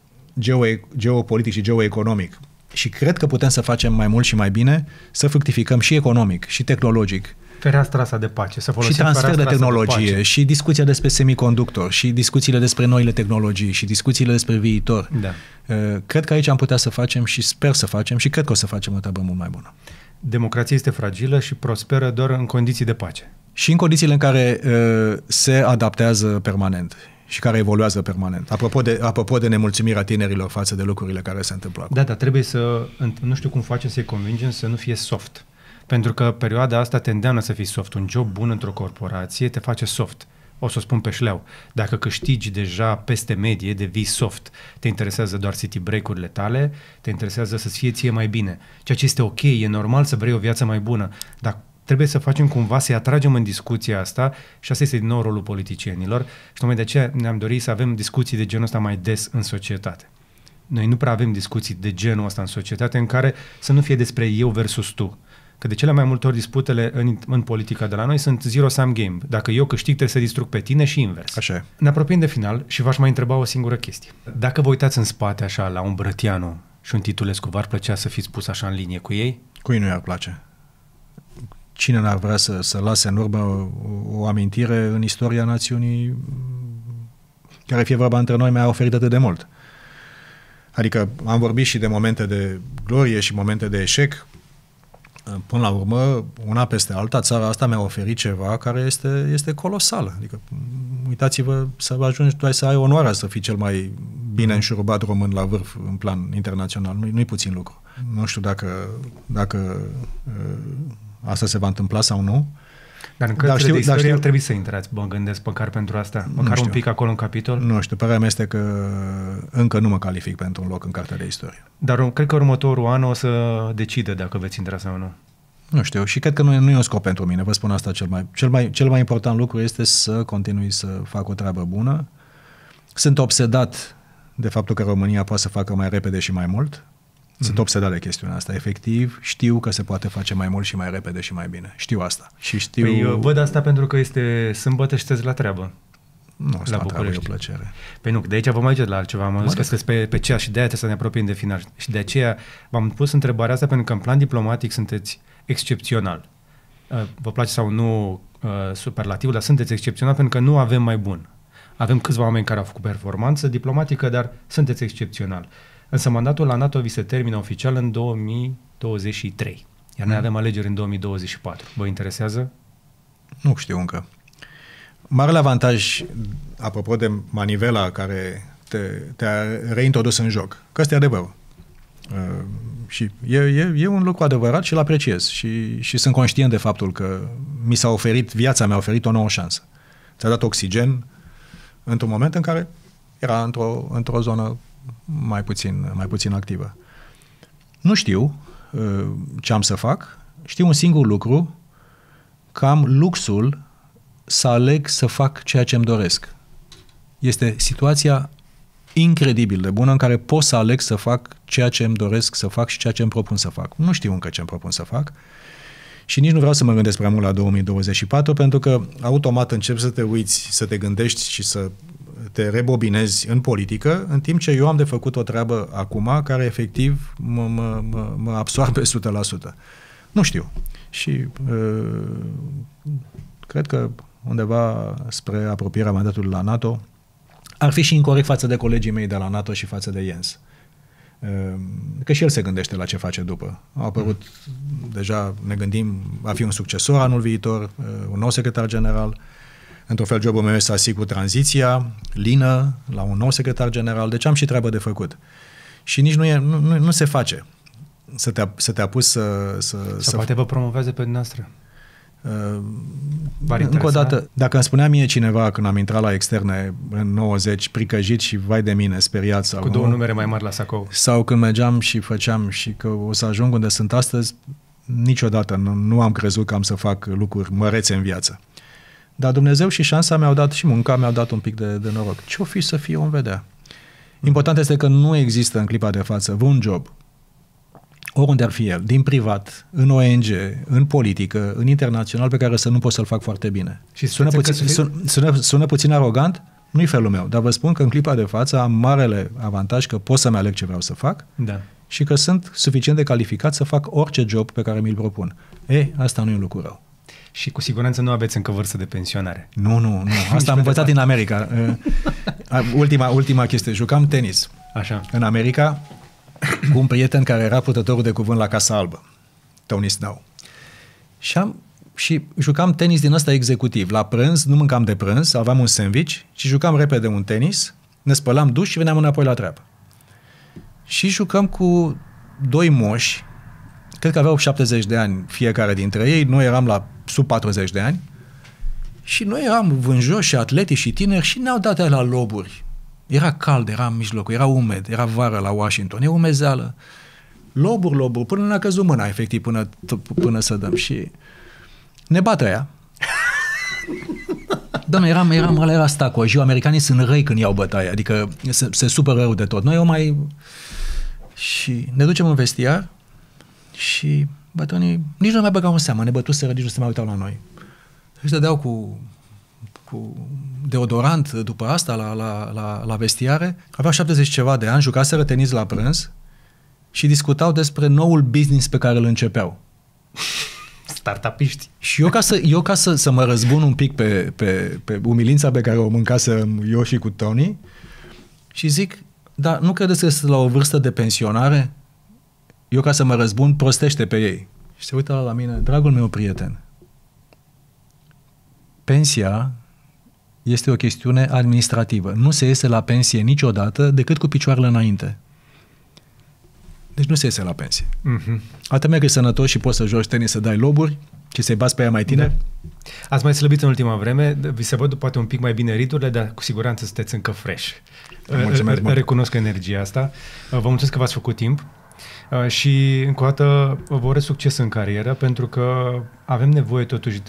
geo- geopolitic și geoeconomic. Și cred că putem să facem mai mult și mai bine, să fructificăm și economic, și tehnologic, fereastra asta de pace. Să folosim și transfer de tehnologie, de și discuția despre semiconductor, și discuțiile despre noile tehnologii, și discuțiile despre viitor. Da. Uh, cred că aici am putea să facem și sper să facem și cred că o să facem o tabă mult mai bună. Democrația este fragilă și prosperă doar în condiții de pace. Și în condițiile în care uh, se adaptează permanent și care evoluează permanent. Apropo de, apropo de nemulțumirea tinerilor față de lucrurile care se întâmplă acum. Da, dar trebuie să, nu știu cum facem să-i convingem să nu fie soft. Pentru că perioada asta te îndeamnă să fii soft. Un job bun într-o corporație te face soft. O să o spun pe șleau. Dacă câștigi deja peste medie, devii soft. Te interesează doar city break-urile tale, te interesează să-ți fie ție mai bine. Ceea ce este ok, e normal să vrei o viață mai bună, dar trebuie să facem cumva, să-i atragem în discuția asta și asta este din nou rolul politicienilor și tocmai de aceea ne-am dorit să avem discuții de genul ăsta mai des în societate. Noi nu prea avem discuții de genul ăsta în societate în care să nu fie despre eu versus tu, Că de cele mai multe ori disputele în, în politica de la noi sunt zero-sum game. Dacă eu câștig, trebuie să distrug pe tine și invers. Așa e. Ne apropiem de final și v-aș mai întreba o singură chestie. Dacă vă uitați în spate așa la un Brătianu și un Titulescu, v-ar plăcea să fiți pus așa în linie cu ei? Cui nu i-ar place? Cine n-ar vrea să, să lase în urmă o, o amintire în istoria națiunii care fie vorba între noi mi-a oferit atât de mult? Adică am vorbit și de momente de glorie și momente de eșec, Eh, până la urmă, una peste alta, țara asta mi-a oferit ceva care este, este colosal. Adică, mm, uitați-vă să ajungi, tu ai să ai onoarea să fii cel mai bine mm. înșurubat român la vârf în plan internațional. Nu-i, nu puțin lucru. Nu știu dacă, dacă eh, asta se va întâmpla sau nu. Dar în cărțile știu, de istorie dar știu, ar trebui să intrați, mă gândesc, măcar pentru asta, măcar un pic acolo în capitol. Nu știu, părerea mea este că încă nu mă calific pentru un loc în cartea de istorie. Dar cred că următorul an o să decide dacă veți intra sau nu. Nu știu, și cred că nu, nu e un scop pentru mine, vă spun asta cel mai, cel mai, cel mai important lucru este să continui să fac o treabă bună. Sunt obsedat de faptul că România poate să facă mai repede și mai mult. Sunt mhm. obsedat de chestiunea asta. Efectiv, știu că se poate face mai mult și mai repede și mai bine. Știu asta. Și știu... Păi eu văd asta pentru că este sâmbătă și la treabă. Nu, la e o plăcere. Păi nu, de aici vă mai la altceva. Am zis că pe, pe cea și de aia să ne apropiem de final. Și de aceea v-am pus întrebarea asta pentru că în plan diplomatic sunteți excepțional. Uh, vă place sau nu uh, superlativ, dar sunteți excepțional pentru că nu avem mai bun. Avem câțiva oameni care au făcut performanță diplomatică, dar sunteți excepțional. Uh, Însă mandatul la NATO vi se termină oficial în 2023, iar noi hmm. avem alegeri în 2024. Vă interesează? Nu știu încă. Marele avantaj, apropo de manivela care te, te-a reintrodus în joc, că este adevărul. Uh, și e, e, e un lucru adevărat și îl apreciez și, și sunt conștient de faptul că mi s-a oferit, viața mi-a oferit o nouă șansă. Ți-a dat oxigen într-un moment în care era într-o, într zonă mai puțin, mai puțin activă. Nu știu uh, ce am să fac, știu un singur lucru, că am luxul să aleg să fac ceea ce îmi doresc. Este situația incredibil de bună în care pot să aleg să fac ceea ce îmi doresc să fac și ceea ce îmi propun să fac. Nu știu încă ce îmi propun să fac și nici nu vreau să mă gândesc prea mult la 2024 pentru că automat încep să te uiți, să te gândești și să te rebobinezi în politică, în timp ce eu am de făcut o treabă acum care efectiv mă, mă, mă, mă absoarbe 100%. [LAUGHS] Nu știu. Și uh, cred că undeva spre apropierea mandatului la NATO, ar fi și incorrect față de colegii mei de la NATO și față de Jens. Uh, că și el se gândește la ce face după. Au apărut, mm. deja ne gândim, va fi un succesor anul viitor, uh, un nou secretar general. Într-un fel, jobul meu este să asigur tranziția, lină, la un nou secretar general, deci am și treabă de făcut. Și nici nu, e, nu, nu, nu se face să te, să te apuci să... să să poate vă promovează pe dumneavoastră. Uh, încă o dată, dacă îmi spunea mie cineva când am intrat la externe în 90, pricăjit și vai de mine, speriat sau... Cu două nu, numere mai mari la sacou. Sau când mergeam și făceam și că o să ajung unde sunt astăzi, niciodată nu, nu am crezut că am să fac lucruri mărețe în viață. Dar Dumnezeu și șansa mi-au dat și munca mi-au dat un pic de, de noroc. Ce-o fi să fie, om vedea. Important este că nu există în clipa de față un job, oriunde ar fi el, din privat, în ONG, în politică, în internațional, pe care să nu pot să-l fac foarte bine. Și sună puțin, fi... sună, sună, sună puțin arogant, nu-i felul meu, dar vă spun că în clipa de față am marele avantaj că pot să-mi aleg ce vreau să fac da. și că sunt suficient de calificat să fac orice job pe care mi-l propun. E, asta nu e un lucru rău și cu siguranță nu aveți încă vârstă de pensionare. Nu, nu, nu. [LAUGHS] Asta am învățat din America. [LAUGHS] Uh, ultima, ultima chestie. Jucam tenis. Așa. În America, cu un prieten care era purtătorul de cuvânt la Casa Albă, Tony Snow. Și, am, și jucam tenis din ăsta executiv. La prânz, nu mâncam de prânz, aveam un sandwich și jucam repede un tenis, ne spălam duș și veneam înapoi la treabă. Și jucăm cu doi moși, cred că aveau 70 de ani fiecare dintre ei, noi eram la sub 40 de ani, și noi eram vânjoși și atleti și tineri și ne-au dat la loburi. Era cald, era în mijloc, era umed, era vară la Washington, e umezeală. Loburi, loburi, până ne-a căzut mâna, efectiv, până, până să dăm. Și ne bată aia. [LAUGHS] Doamne, eram, eram ăla era și americanii sunt răi când iau bătaie, adică se, se supără rău de tot. Noi o mai... Și ne ducem în vestiar și Bătonii nici nu mai băgau în seamă, ne bătuseră, nici nu se mai uitau la noi. Își dădeau cu, cu deodorant după asta la, la, la, la vestiare. Aveau 70 ceva de ani, jucaseră tenis la prânz și discutau despre noul business pe care îl începeau. Startupiști. Și eu ca să, eu ca să, să mă răzbun un pic pe, pe, pe umilința pe care o mâncase eu și cu Tony și zic, dar nu credeți că sunt la o vârstă de pensionare? eu ca să mă răzbun, prostește pe ei. Și se uită la mine, dragul meu prieten, pensia este o chestiune administrativă. Nu se iese la pensie niciodată decât cu picioarele înainte. Deci nu se iese la pensie. Mm-hmm. Atât mai că sănătos și poți să joci tenis, să dai loburi și să-i bați pe ea mai tine. Da. Ați mai slăbit în ultima vreme, vi se văd poate un pic mai bine riturile, dar cu siguranță sunteți încă fresh. Mulțumesc, Recunosc energia asta. Vă mulțumesc că v-ați făcut timp. Uh, și încă o dată vă urez succes în carieră pentru că avem nevoie totuși,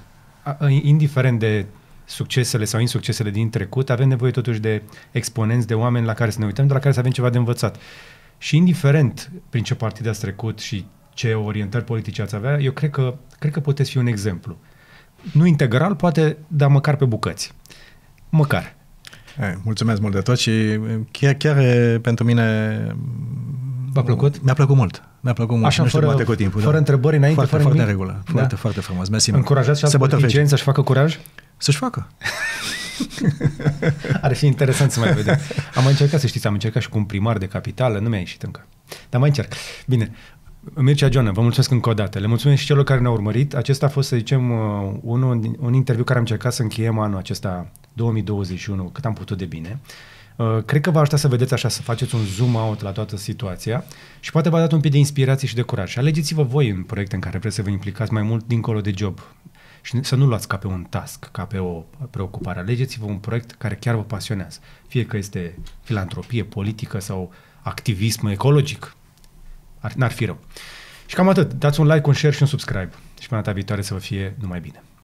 indiferent de succesele sau insuccesele din trecut, avem nevoie totuși de exponenți, de oameni la care să ne uităm, de la care să avem ceva de învățat. Și indiferent prin ce partid ați trecut și ce orientări politice ați avea, eu cred că, cred că puteți fi un exemplu. Nu integral, poate, dar măcar pe bucăți. Măcar. Eh, mulțumesc mult de tot și eh, chiar, chiar eh, pentru mine V-a plăcut? Mi-a plăcut mult. Mi-a plăcut mult. Așa, nu fără, cu timpul. Fără da. întrebări înainte, foarte, fără foarte nimic. regulă. Da. Foarte, da. foarte frumos. Mersi Încurajați și alți politicieni să-și facă curaj? Să-și facă. [LAUGHS] Ar fi interesant să mai vedem. Am încercat, să știți, am încercat și cu un primar de capitală, nu mi-a ieșit încă. Dar mai încerc. Bine, Mircea Joana, vă mulțumesc încă o dată. Le mulțumesc și celor care ne-au urmărit. Acesta a fost, să zicem, uh, un un interviu care am încercat să încheiem anul acesta 2021 cât am putut de bine. Uh, cred că v-a ajuta să vedeți așa, să faceți un zoom out la toată situația și poate v-a dat un pic de inspirație și de curaj. alegeți-vă voi în proiecte în care vreți să vă implicați mai mult dincolo de job și să nu luați ca pe un task, ca pe o preocupare. Alegeți-vă un proiect care chiar vă pasionează, fie că este filantropie, politică sau activism ecologic. Ar, n-ar fi rău. Și cam atât. Dați un like, un share și un subscribe. Și până data viitoare să vă fie numai bine.